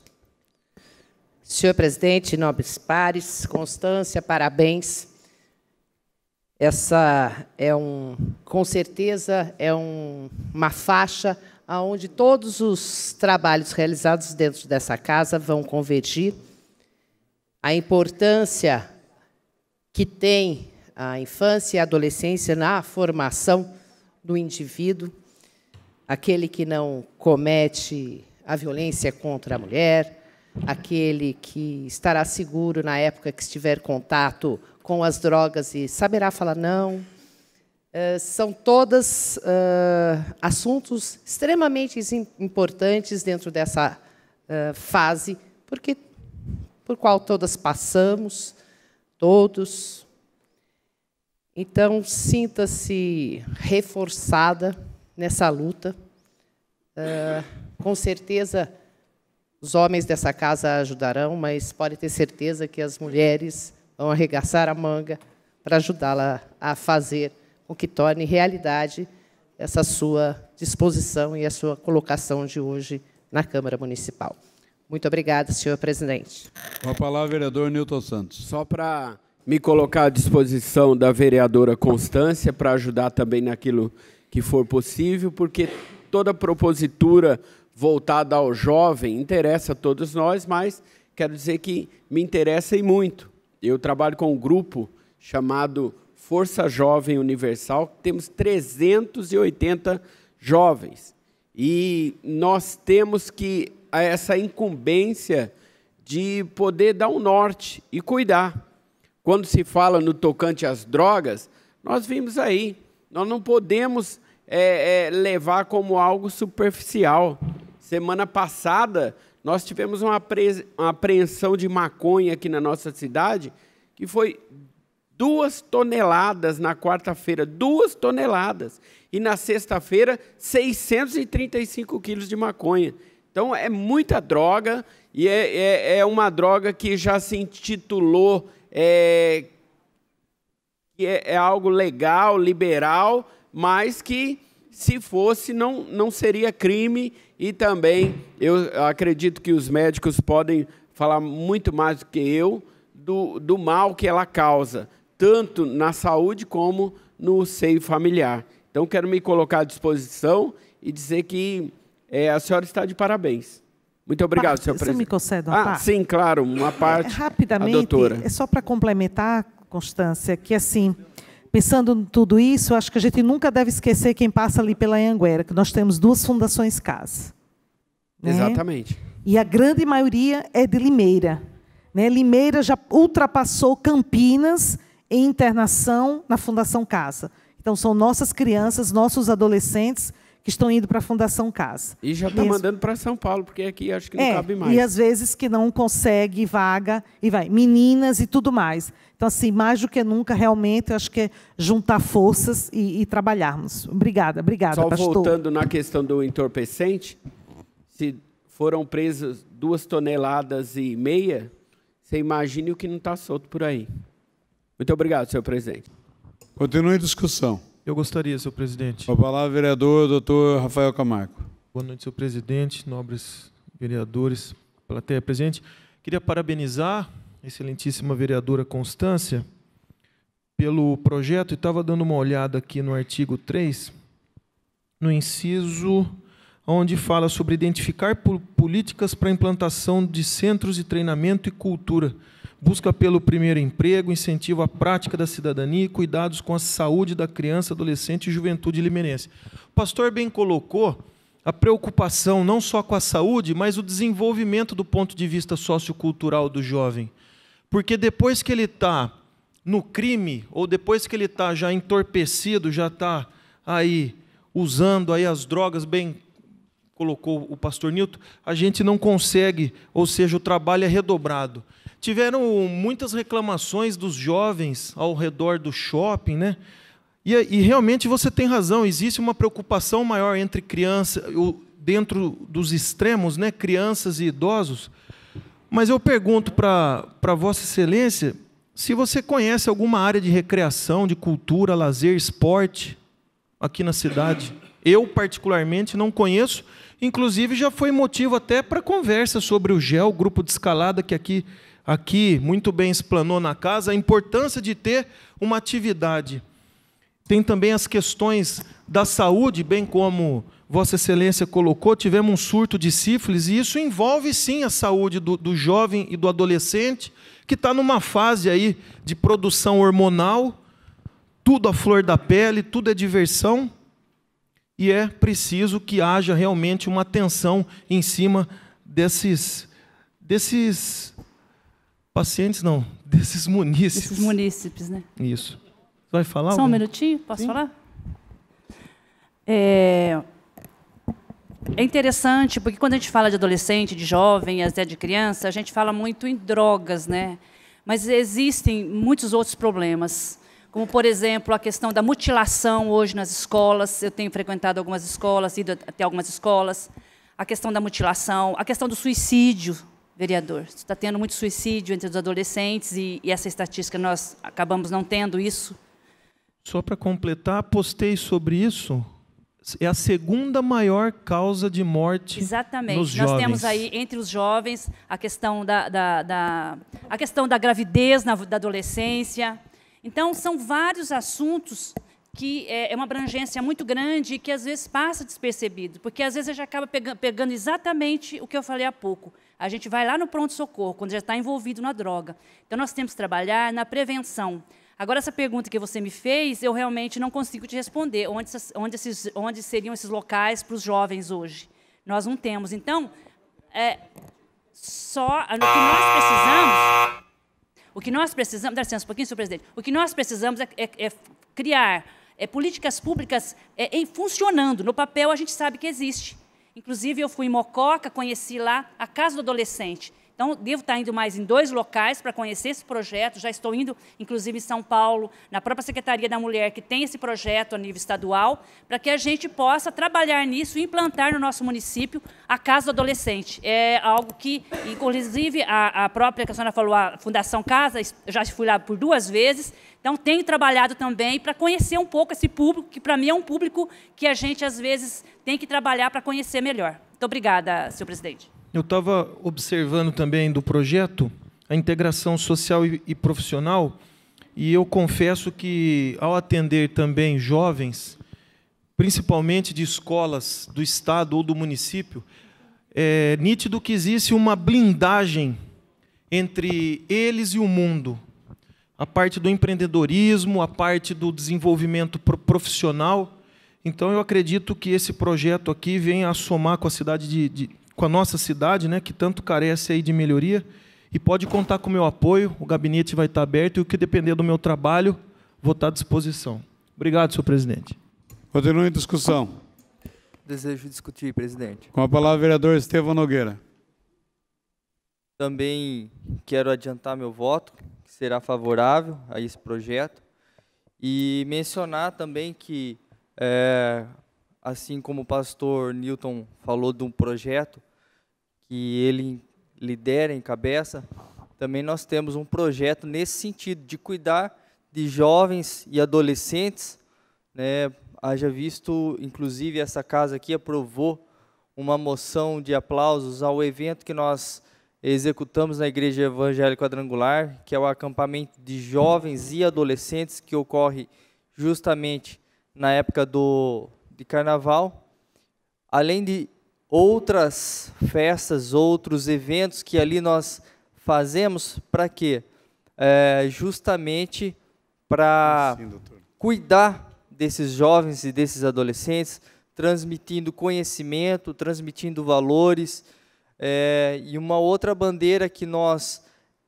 Senhor presidente, nobres pares, Constância, parabéns. Essa é um, com certeza, é um, uma faixa aonde todos os trabalhos realizados dentro dessa casa vão convergir. A importância que tem a infância e a adolescência na formação do indivíduo, aquele que não comete a violência contra a mulher, aquele que estará seguro na época que estiver contato com as drogas e saberá falar não, eh, são todas uh, assuntos extremamente importantes dentro dessa uh, fase, porque por qual todas passamos, todos. Então, sinta-se reforçada nessa luta. com certeza, os homens dessa casa ajudarão, mas pode ter certeza que as mulheres vão arregaçar a manga para ajudá-la a fazer com que torne realidade essa sua disposição e a sua colocação de hoje na Câmara Municipal. Muito obrigada, senhor presidente. Com a palavra, vereador Nilton Santos. Só para me colocar à disposição da vereadora Constância para ajudar também naquilo que for possível, porque toda propositura voltada ao jovem interessa a todos nós, mas quero dizer que me interessa e muito. Eu trabalho com um grupo chamado Força Jovem Universal, temos 380 jovens. E nós temos que essa incumbência de poder dar um norte e cuidar. Quando se fala no tocante às drogas, nós vimos aí, nós não podemos é, é, levar como algo superficial. Semana passada, nós tivemos uma, apre uma apreensão de maconha aqui na nossa cidade, que foi duas toneladas na quarta-feira, duas toneladas. E na sexta-feira, 635 quilos de maconha. Então é muita droga e é, é, é uma droga que já se intitulou é, que é, é algo legal, liberal, mas que se fosse não, não seria crime e também eu acredito que os médicos podem falar muito mais do que eu do, do mal que ela causa tanto na saúde como no seio familiar. Então, quero me colocar à disposição e dizer que é, a senhora está de parabéns. Muito obrigado, senhor presidente. Você me concede uma ah, parte? Sim, claro, uma parte. Rapidamente, doutora. é só para complementar, Constância, que assim, pensando em tudo isso, acho que a gente nunca deve esquecer quem passa ali pela Anguera, que nós temos duas fundações casa. Né? Exatamente. E a grande maioria é de Limeira. Né? Limeira já ultrapassou Campinas em internação na Fundação Casa. Então, são nossas crianças, nossos adolescentes que estão indo para a Fundação Casa. E já está mandando para São Paulo, porque aqui acho que não é, cabe mais. E às vezes que não consegue vaga e vai. Meninas e tudo mais. Então, assim, mais do que nunca, realmente, eu acho que é juntar forças e, e trabalharmos. Obrigada, obrigada, Só pastor. voltando na questão do entorpecente, se foram presas duas toneladas e meia, você imagine o que não está solto por aí. Muito obrigado, senhor presidente. Continua a discussão. Eu gostaria, senhor presidente. Com a palavra, vereador doutor Rafael Camargo. Boa noite, senhor presidente, nobres vereadores, plateia presente. Queria parabenizar a excelentíssima vereadora Constância pelo projeto e estava dando uma olhada aqui no artigo 3, no inciso onde fala sobre identificar políticas para implantação de centros de treinamento e cultura busca pelo primeiro emprego, incentivo à prática da cidadania e cuidados com a saúde da criança, adolescente e juventude limerense. O pastor bem colocou a preocupação não só com a saúde, mas o desenvolvimento do ponto de vista sociocultural do jovem. Porque depois que ele está no crime, ou depois que ele está já entorpecido, já está aí usando aí as drogas, bem colocou o pastor Nilton, a gente não consegue, ou seja, o trabalho é redobrado tiveram muitas reclamações dos jovens ao redor do shopping, né? E, e realmente você tem razão, existe uma preocupação maior entre crianças, dentro dos extremos, né, crianças e idosos. Mas eu pergunto para Vossa Excelência se você conhece alguma área de recreação, de cultura, lazer, esporte aqui na cidade. Eu, particularmente, não conheço. Inclusive, já foi motivo até para conversa sobre o GEL, o grupo de escalada que aqui aqui muito bem explanou na casa a importância de ter uma atividade. Tem também as questões da saúde, bem como Vossa Excelência colocou, tivemos um surto de sífilis, e isso envolve sim a saúde do, do jovem e do adolescente, que está numa fase aí de produção hormonal, tudo à flor da pele, tudo é diversão, e é preciso que haja realmente uma atenção em cima desses, desses Pacientes não, desses munícipes. Desses munícipes, né? Isso. Você vai falar? Só um minutinho, posso Sim. falar? É... é interessante, porque quando a gente fala de adolescente, de jovem, até de criança, a gente fala muito em drogas, né? Mas existem muitos outros problemas como por exemplo a questão da mutilação hoje nas escolas. Eu tenho frequentado algumas escolas, ido até algumas escolas. A questão da mutilação, a questão do suicídio vereador. Está tendo muito suicídio entre os adolescentes e, e essa estatística nós acabamos não tendo isso. Só para completar, postei sobre isso. É a segunda maior causa de morte Exatamente. nos jovens. Nós temos aí entre os jovens a questão da, da, da a questão da gravidez na, da adolescência. Então são vários assuntos que é, é uma abrangência muito grande e que às vezes passa despercebido, porque às vezes a gente acaba pegando, pegando exatamente o que eu falei há pouco a gente vai lá no pronto-socorro, quando já está envolvido na droga. Então, nós temos que trabalhar na prevenção. Agora, essa pergunta que você me fez, eu realmente não consigo te responder. Onde, onde, esses, onde seriam esses locais para os jovens hoje? Nós não temos. Então, é, só o que nós precisamos. O que nós precisamos. Dá licença um pouquinho, senhor presidente. O que nós precisamos é, é, é criar é políticas públicas é, funcionando. No papel, a gente sabe que existe. Inclusive, eu fui em Mococa, conheci lá a Casa do Adolescente. Então, devo estar indo mais em dois locais para conhecer esse projeto. Já estou indo, inclusive, em São Paulo, na própria Secretaria da Mulher, que tem esse projeto a nível estadual, para que a gente possa trabalhar nisso e implantar no nosso município a Casa do Adolescente. É algo que, inclusive, a, a própria, que a senhora falou, a Fundação Casa, já fui lá por duas vezes, então, tenho trabalhado também para conhecer um pouco esse público, que para mim é um público que a gente, às vezes, tem que trabalhar para conhecer melhor. Muito obrigada, senhor presidente. Eu estava observando também do projeto a integração social e, e profissional, e eu confesso que, ao atender também jovens, principalmente de escolas do estado ou do município, é nítido que existe uma blindagem entre eles e o mundo. A parte do empreendedorismo, a parte do desenvolvimento profissional. Então, eu acredito que esse projeto aqui venha a somar com a cidade de, de com a nossa cidade, né, que tanto carece aí de melhoria, e pode contar com o meu apoio, o gabinete vai estar aberto e o que depender do meu trabalho, vou estar à disposição. Obrigado, senhor presidente. Continua em discussão. Desejo discutir, presidente. Com a palavra, vereador Estevão Nogueira. Também quero adiantar meu voto, que será favorável a esse projeto, e mencionar também que, é, assim como o pastor Newton falou de um projeto que ele lidera, encabeça, também nós temos um projeto nesse sentido, de cuidar de jovens e adolescentes. Né? Haja visto, inclusive, essa casa aqui aprovou uma moção de aplausos ao evento que nós executamos na Igreja Evangélica Quadrangular, que é o acampamento de jovens e adolescentes que ocorre justamente na época do de carnaval. Além de outras festas, outros eventos que ali nós fazemos para quê? É, justamente para cuidar desses jovens e desses adolescentes, transmitindo conhecimento, transmitindo valores. É, e uma outra bandeira que nós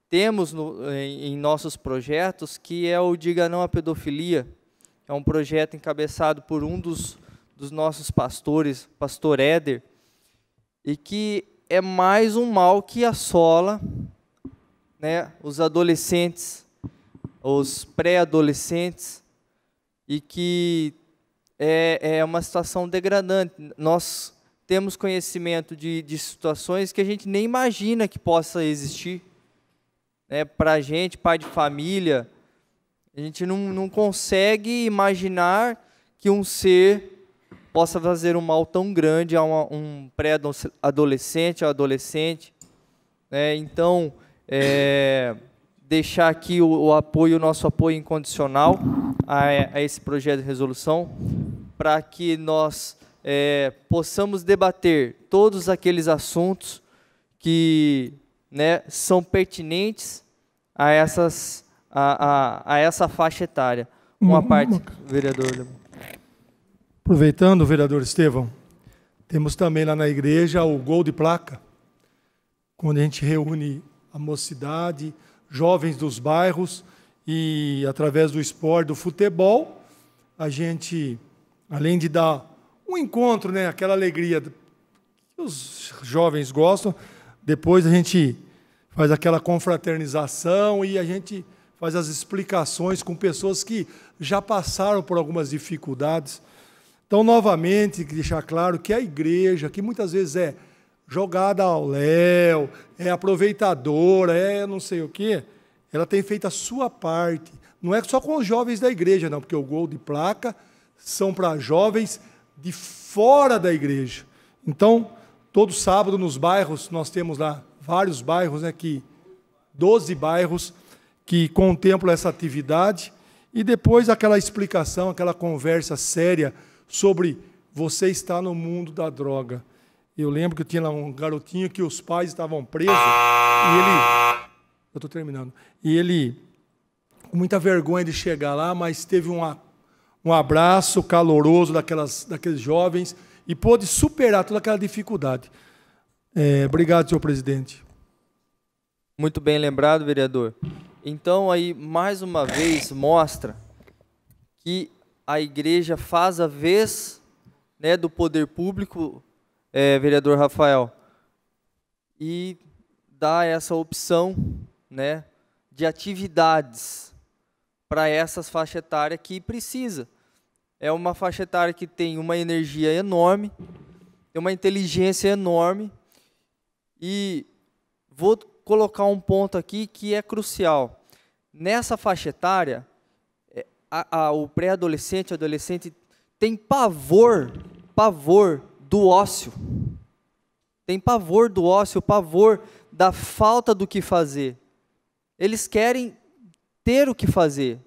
temos no, em, em nossos projetos, que é o Diga Não à Pedofilia. É um projeto encabeçado por um dos, dos nossos pastores, pastor Éder, e que é mais um mal que assola né, os adolescentes, os pré-adolescentes, e que é, é uma situação degradante. Nós temos conhecimento de, de situações que a gente nem imagina que possa existir. Né, Para a gente, pai de família, a gente não, não consegue imaginar que um ser possa fazer um mal tão grande a uma, um pré-adolescente, a adolescente. Né? Então, é, deixar aqui o, o, apoio, o nosso apoio incondicional a, a esse projeto de resolução, para que nós é, possamos debater todos aqueles assuntos que né, são pertinentes a, essas, a, a, a essa faixa etária. Uma parte, vereador. Aproveitando, vereador Estevão, temos também lá na igreja o gol de placa, quando a gente reúne a mocidade, jovens dos bairros e através do esporte, do futebol, a gente, além de dar um encontro, né, aquela alegria que os jovens gostam, depois a gente faz aquela confraternização e a gente faz as explicações com pessoas que já passaram por algumas dificuldades então, novamente, deixar claro que a igreja, que muitas vezes é jogada ao léu, é aproveitadora, é não sei o quê, ela tem feito a sua parte. Não é só com os jovens da igreja, não, porque o gol de placa são para jovens de fora da igreja. Então, todo sábado nos bairros, nós temos lá vários bairros, né, que 12 bairros que contemplam essa atividade, e depois aquela explicação, aquela conversa séria sobre você está no mundo da droga. Eu lembro que eu tinha lá um garotinho que os pais estavam presos e ele. Eu estou terminando. E ele, com muita vergonha de chegar lá, mas teve um, um abraço caloroso daquelas, daqueles jovens e pôde superar toda aquela dificuldade. É, obrigado, senhor presidente. Muito bem lembrado, vereador. Então, aí, mais uma vez, mostra que a igreja faz a vez né, do poder público, é, vereador Rafael, e dá essa opção né, de atividades para essas faixas etárias que precisa. É uma faixa etária que tem uma energia enorme, tem uma inteligência enorme, e vou colocar um ponto aqui que é crucial. Nessa faixa etária, a, a, o pré-adolescente, adolescente, tem pavor, pavor do ócio. Tem pavor do ócio, pavor da falta do que fazer. Eles querem ter o que fazer.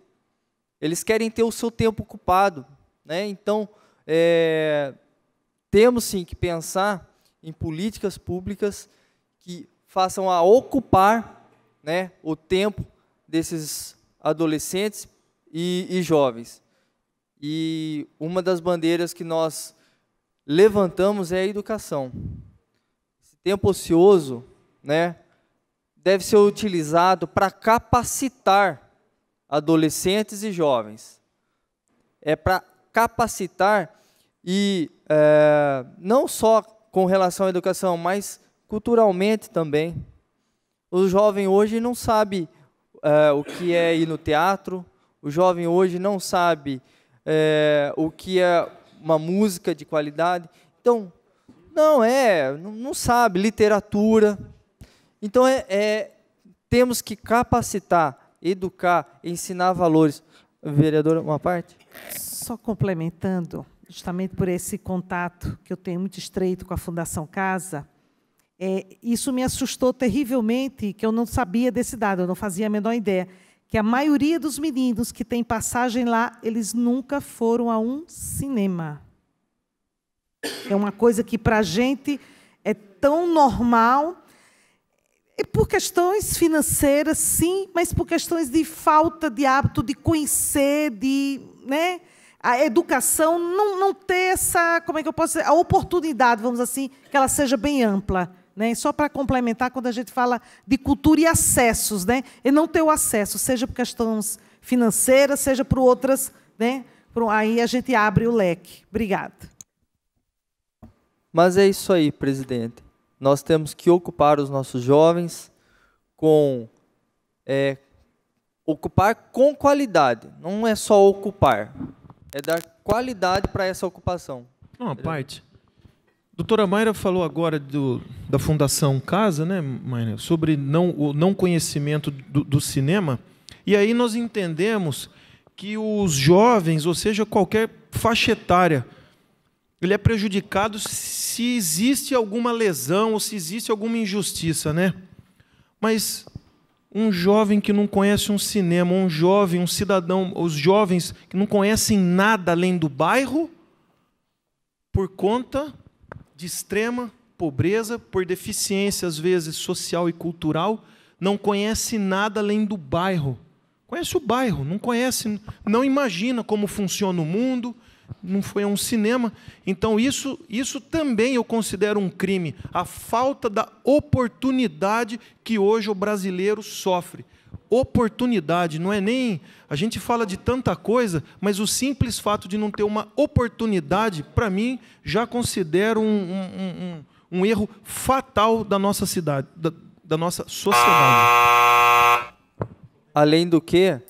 Eles querem ter o seu tempo ocupado. Né? Então, é, temos sim que pensar em políticas públicas que façam a ocupar né, o tempo desses adolescentes e, e jovens. E uma das bandeiras que nós levantamos é a educação. Esse tempo ocioso, né, deve ser utilizado para capacitar adolescentes e jovens. É para capacitar e é, não só com relação à educação, mas culturalmente também. O jovem hoje não sabe é, o que é ir no teatro, o jovem hoje não sabe é, o que é uma música de qualidade. Então, não é, não sabe literatura. Então, é, é temos que capacitar, educar, ensinar valores. Vereadora, uma parte? Só complementando, justamente por esse contato que eu tenho muito estreito com a Fundação Casa, é, isso me assustou terrivelmente, que eu não sabia desse dado, eu não fazia a menor ideia que a maioria dos meninos que tem passagem lá, eles nunca foram a um cinema. É uma coisa que para a gente é tão normal, é por questões financeiras, sim, mas por questões de falta de hábito de conhecer, de. Né, a educação não, não ter essa, como é que eu posso dizer, a oportunidade, vamos assim, que ela seja bem ampla. Né? Só para complementar, quando a gente fala de cultura e acessos, né? e não ter o acesso, seja por questões financeiras, seja por outras. Né? Por, aí a gente abre o leque. Obrigada. Mas é isso aí, presidente. Nós temos que ocupar os nossos jovens com. É, ocupar com qualidade. Não é só ocupar. É dar qualidade para essa ocupação. Uma parte Doutora Mayra falou agora do, da Fundação Casa, né, Mayra, sobre não, o não conhecimento do, do cinema. E aí nós entendemos que os jovens, ou seja, qualquer faixa etária, ele é prejudicado se existe alguma lesão ou se existe alguma injustiça, né? Mas um jovem que não conhece um cinema, um jovem, um cidadão, os jovens que não conhecem nada além do bairro, por conta de extrema pobreza, por deficiência, às vezes, social e cultural, não conhece nada além do bairro. Conhece o bairro, não conhece, não imagina como funciona o mundo, não foi a um cinema. Então, isso, isso também eu considero um crime. A falta da oportunidade que hoje o brasileiro sofre oportunidade, não é nem. A gente fala de tanta coisa, mas o simples fato de não ter uma oportunidade, para mim, já considero um, um, um, um, erro fatal da nossa cidade, da, da nossa sociedade. Além do que,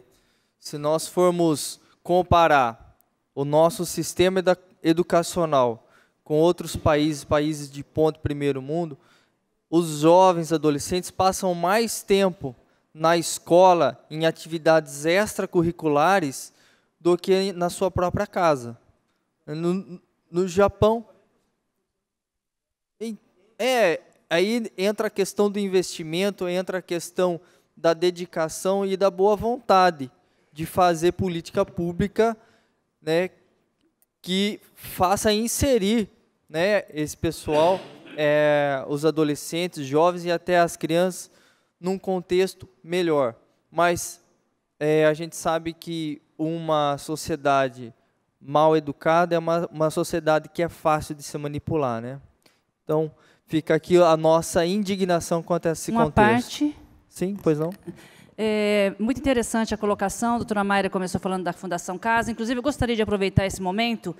se nós formos comparar o nosso sistema educacional com outros países, países de ponto primeiro mundo, os jovens adolescentes passam mais tempo na escola em atividades extracurriculares do que na sua própria casa. No, no Japão. É, aí entra a questão do investimento, entra a questão da dedicação e da boa vontade de fazer política pública né, que faça inserir né, esse pessoal, é, os adolescentes, jovens e até as crianças num contexto melhor. Mas é, a gente sabe que uma sociedade mal educada é uma, uma sociedade que é fácil de se manipular, né? Então, fica aqui a nossa indignação quanto a esse uma contexto. Uma parte... Sim, pois não? É, muito interessante a colocação, a doutora Mayra começou falando da Fundação Casa. Inclusive, eu gostaria de aproveitar esse momento,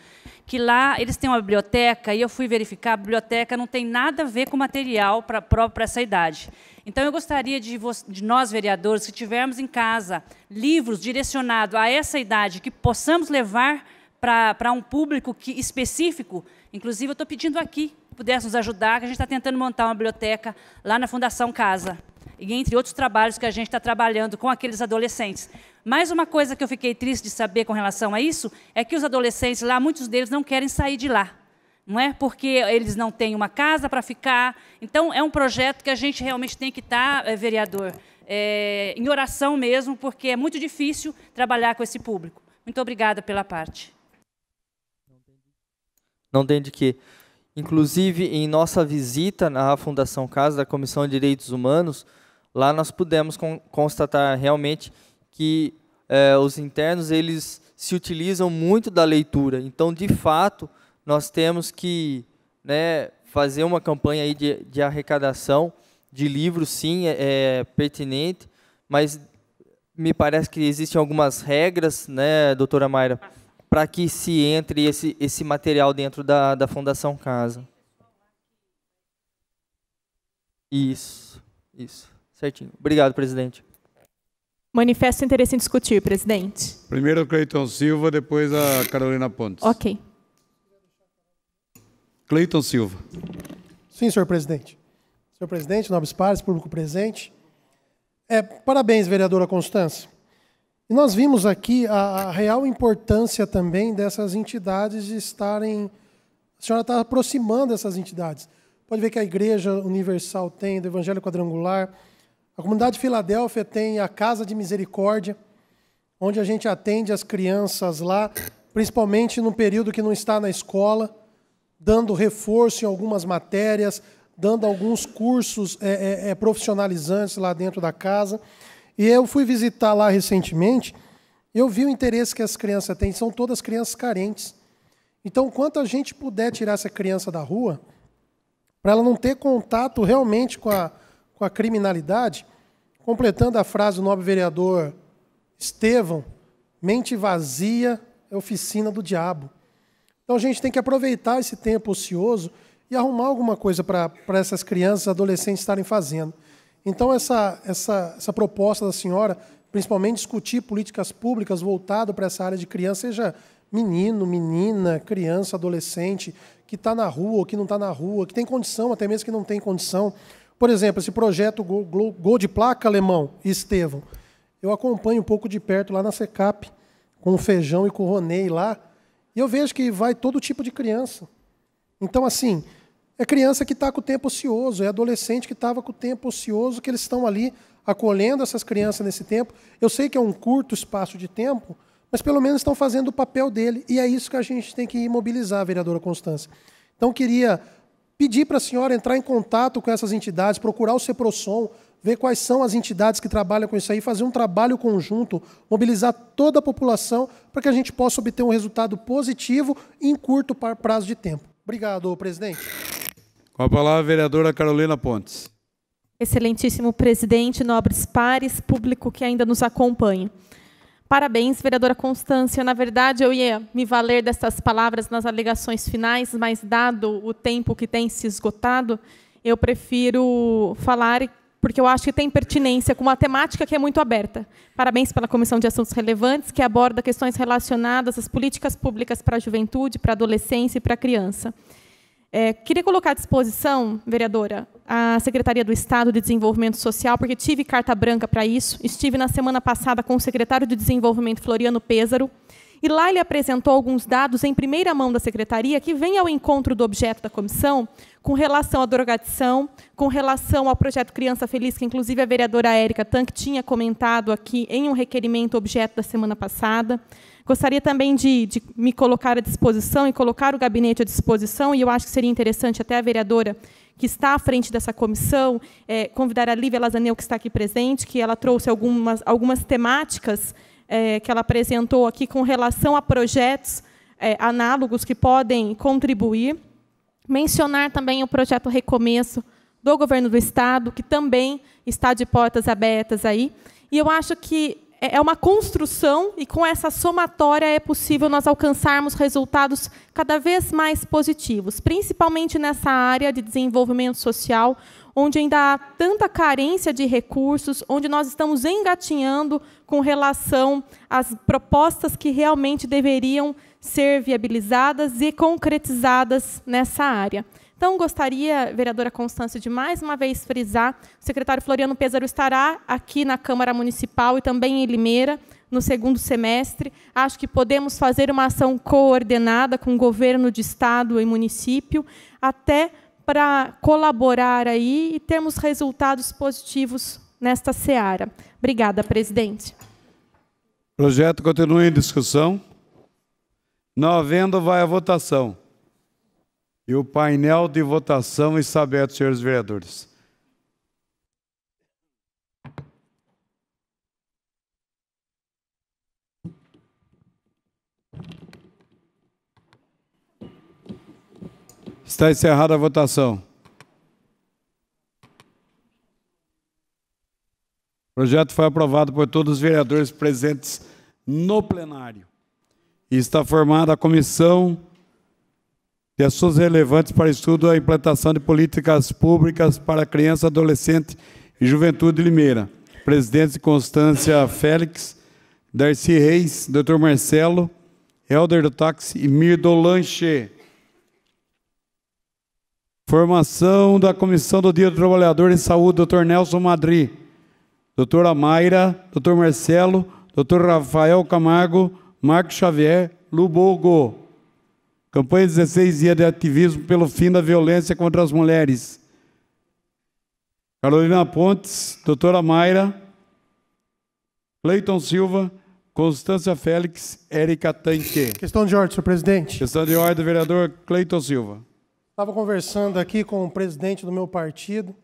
que lá eles têm uma biblioteca, e eu fui verificar, a biblioteca não tem nada a ver com material para, próprio para essa idade. Então, eu gostaria de, de nós, vereadores, que tivermos em casa livros direcionados a essa idade, que possamos levar para, para um público que, específico. Inclusive, eu estou pedindo aqui, pudesse nos ajudar, que a gente está tentando montar uma biblioteca lá na Fundação Casa e entre outros trabalhos que a gente está trabalhando com aqueles adolescentes. Mais uma coisa que eu fiquei triste de saber com relação a isso é que os adolescentes lá, muitos deles não querem sair de lá, não é? Porque eles não têm uma casa para ficar. Então é um projeto que a gente realmente tem que estar, tá, eh, vereador, é, em oração mesmo, porque é muito difícil trabalhar com esse público. Muito obrigada pela parte. Não tem de quê. Inclusive, em nossa visita na Fundação Casa da Comissão de Direitos Humanos, Lá nós pudemos constatar realmente que é, os internos eles se utilizam muito da leitura. Então, de fato, nós temos que né, fazer uma campanha aí de, de arrecadação de livros, sim, é, é pertinente, mas me parece que existem algumas regras, né, doutora Mayra, para que se entre esse, esse material dentro da, da Fundação Casa. Isso, isso. Certinho. Obrigado, presidente. Manifesto interesse em discutir, presidente. Primeiro o Cleiton Silva, depois a Carolina Pontes. Ok. Cleiton Silva. Sim, senhor presidente. Senhor presidente, nobres pares, público presente. É, parabéns, vereadora Constância. E nós vimos aqui a, a real importância também dessas entidades de estarem. A senhora está aproximando essas entidades. Pode ver que a Igreja Universal tem, do Evangelho Quadrangular, a comunidade de Filadélfia tem a Casa de Misericórdia, onde a gente atende as crianças lá, principalmente no período que não está na escola, dando reforço em algumas matérias, dando alguns cursos é, é, é profissionalizantes lá dentro da casa. E eu fui visitar lá recentemente, eu vi o interesse que as crianças têm, são todas crianças carentes. Então, quanto a gente puder tirar essa criança da rua, para ela não ter contato realmente com a, com a criminalidade, completando a frase do nobre vereador Estevão, mente vazia é oficina do diabo. Então a gente tem que aproveitar esse tempo ocioso e arrumar alguma coisa para essas crianças, adolescentes estarem fazendo. Então essa, essa, essa proposta da senhora, principalmente discutir políticas públicas voltado para essa área de criança, seja menino, menina, criança, adolescente, que está na rua, que não está na rua, que tem condição, até mesmo que não tem condição, por exemplo, esse projeto Gol, Gol de Placa Alemão, estevam eu acompanho um pouco de perto lá na SECAP, com o Feijão e com o Ronei lá, e eu vejo que vai todo tipo de criança. Então, assim, é criança que está com o tempo ocioso, é adolescente que estava com o tempo ocioso, que eles estão ali acolhendo essas crianças nesse tempo. Eu sei que é um curto espaço de tempo, mas pelo menos estão fazendo o papel dele. E é isso que a gente tem que mobilizar, vereadora Constância. Então, queria pedir para a senhora entrar em contato com essas entidades, procurar o CEPROSOM, ver quais são as entidades que trabalham com isso aí, fazer um trabalho conjunto, mobilizar toda a população para que a gente possa obter um resultado positivo em curto prazo de tempo. Obrigado, presidente. Com a palavra, a vereadora Carolina Pontes. Excelentíssimo presidente, nobres pares, público que ainda nos acompanha. Parabéns, vereadora Constância. Na verdade, eu ia me valer dessas palavras nas alegações finais, mas, dado o tempo que tem se esgotado, eu prefiro falar, porque eu acho que tem pertinência com uma temática que é muito aberta. Parabéns pela Comissão de Assuntos Relevantes, que aborda questões relacionadas às políticas públicas para a juventude, para a adolescência e para a criança. É, queria colocar à disposição, vereadora, a Secretaria do Estado de Desenvolvimento Social, porque tive carta branca para isso. Estive na semana passada com o secretário de Desenvolvimento, Floriano Pêsaro, e lá ele apresentou alguns dados em primeira mão da secretaria que vem ao encontro do objeto da comissão com relação à drogadição, com relação ao projeto Criança Feliz, que inclusive a vereadora Érica Tanque tinha comentado aqui em um requerimento objeto da semana passada. Gostaria também de, de, me colocar à disposição e colocar o gabinete à disposição, e eu acho que seria interessante até a vereadora que está à frente dessa comissão, é, convidar a Lívia Lazaneu, que está aqui presente, que ela trouxe algumas, algumas temáticas é, que ela apresentou aqui com relação a projetos é, análogos que podem contribuir. Mencionar também o projeto Recomeço do Governo do Estado, que também está de portas abertas aí. E eu acho que é, é uma construção e com essa somatória é possível nós alcançarmos resultados cada vez mais positivos, principalmente nessa área de desenvolvimento social, onde ainda há tanta carência de recursos, onde nós estamos engatinhando com relação às propostas que realmente deveriam ser viabilizadas e concretizadas nessa área. Então, gostaria, vereadora Constância, de mais uma vez frisar: o secretário Floriano Pesaro estará aqui na Câmara Municipal e também em Limeira no segundo semestre. Acho que podemos fazer uma ação coordenada com o governo de estado e município, até para colaborar aí e termos resultados positivos nesta seara. Obrigada, presidente. O projeto continua em discussão. Não havendo, vai a votação e o painel de votação está aberto, senhores vereadores. Está encerrada a votação. O projeto foi aprovado por todos os vereadores presentes no plenário. E está formada a comissão de assuntos relevantes para estudo a implantação de políticas públicas para criança, adolescente e juventude de Limeira. Presidente Constância Félix, Darcy Reis, Dr. Marcelo, Helder do Táxi e Mirdo Lanche. Formação da Comissão do Dia do Trabalhador em Saúde, Dr. Nelson Madri, doutora Mayra, Dr. Marcelo, Dr. Rafael Camargo, Marco Xavier, Lubogo. Campanha 16 dias de Ativismo pelo Fim da Violência contra as Mulheres. Carolina Pontes, doutora Mayra, Cleiton Silva, Constância Félix, Érica Tanque. Questão de ordem, senhor presidente. Questão de ordem, vereador Cleiton Silva. Estava conversando aqui com o presidente do meu partido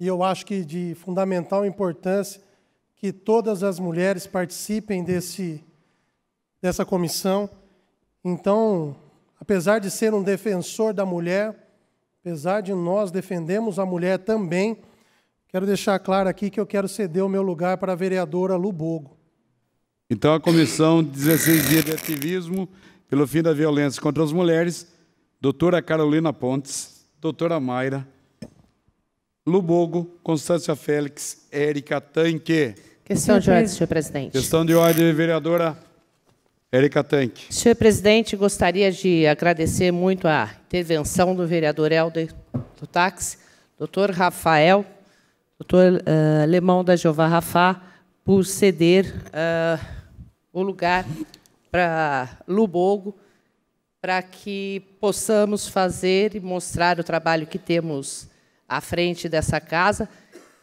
e eu acho que de fundamental importância que todas as mulheres participem desse, dessa comissão. Então, apesar de ser um defensor da mulher, apesar de nós defendemos a mulher também, quero deixar claro aqui que eu quero ceder o meu lugar para a vereadora Lubogo. Então, a comissão 16 dias de ativismo pelo fim da violência contra as mulheres, doutora Carolina Pontes, doutora Mayra, Lubogo, Constância Félix, Érica Tanque. Questão de ordem, senhor presidente. Questão de ordem, vereadora Érica Tank. Senhor presidente, gostaria de agradecer muito a intervenção do vereador Helder do Táxi, doutor Rafael, doutor uh, eh, Lemão da Jeová Rafá, por ceder uh, o lugar para Lubogo, para que possamos fazer e mostrar o trabalho que temos à frente dessa casa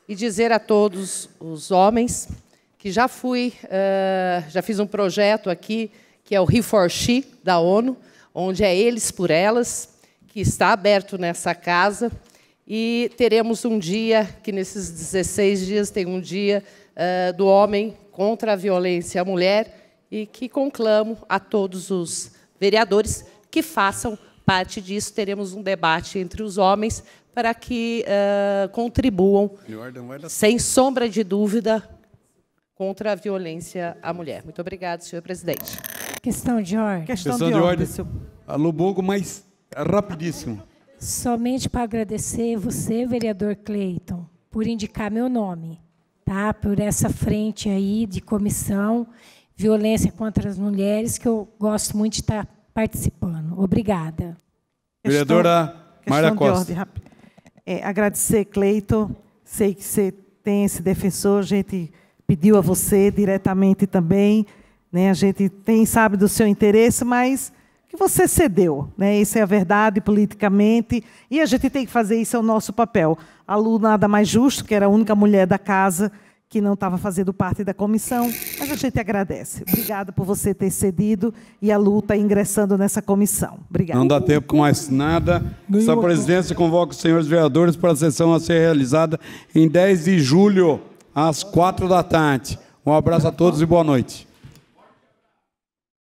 e dizer a todos os homens que já fui, uh, já fiz um projeto aqui, que é o He She, da ONU, onde é Eles por Elas, que está aberto nessa casa. E teremos um dia, que nesses 16 dias tem um dia uh, do homem contra a violência à mulher, e que conclamo a todos os vereadores que façam parte disso. Teremos um debate entre os homens para que uh, contribuam, é sem sombra de dúvida, contra a violência à mulher. Muito obrigado, senhor presidente. Questão de ordem. Questão, Questão de, de, ordem. ordem. Alô, Bogo, mas é rapidíssimo. Somente para agradecer você, vereador Cleiton, por indicar meu nome, tá? Por essa frente aí de comissão violência contra as mulheres que eu gosto muito de estar participando. Obrigada. Vereadora Mara Costa. Ordem, é, agradecer, Cleiton. Sei que você tem esse defensor, gente pediu a você diretamente também. Né? A gente tem, sabe, do seu interesse, mas que você cedeu. Né? Isso é a verdade politicamente. E a gente tem que fazer isso, é o nosso papel. A Lu nada mais justo, que era a única mulher da casa que não estava fazendo parte da comissão, mas a gente agradece. Obrigada por você ter cedido e a Lu está ingressando nessa comissão. Obrigada. Não dá tempo com mais nada. Essa presidência convoca os senhores vereadores para a sessão a ser realizada em 10 de julho às quatro da tarde. Um abraço a todos e boa noite.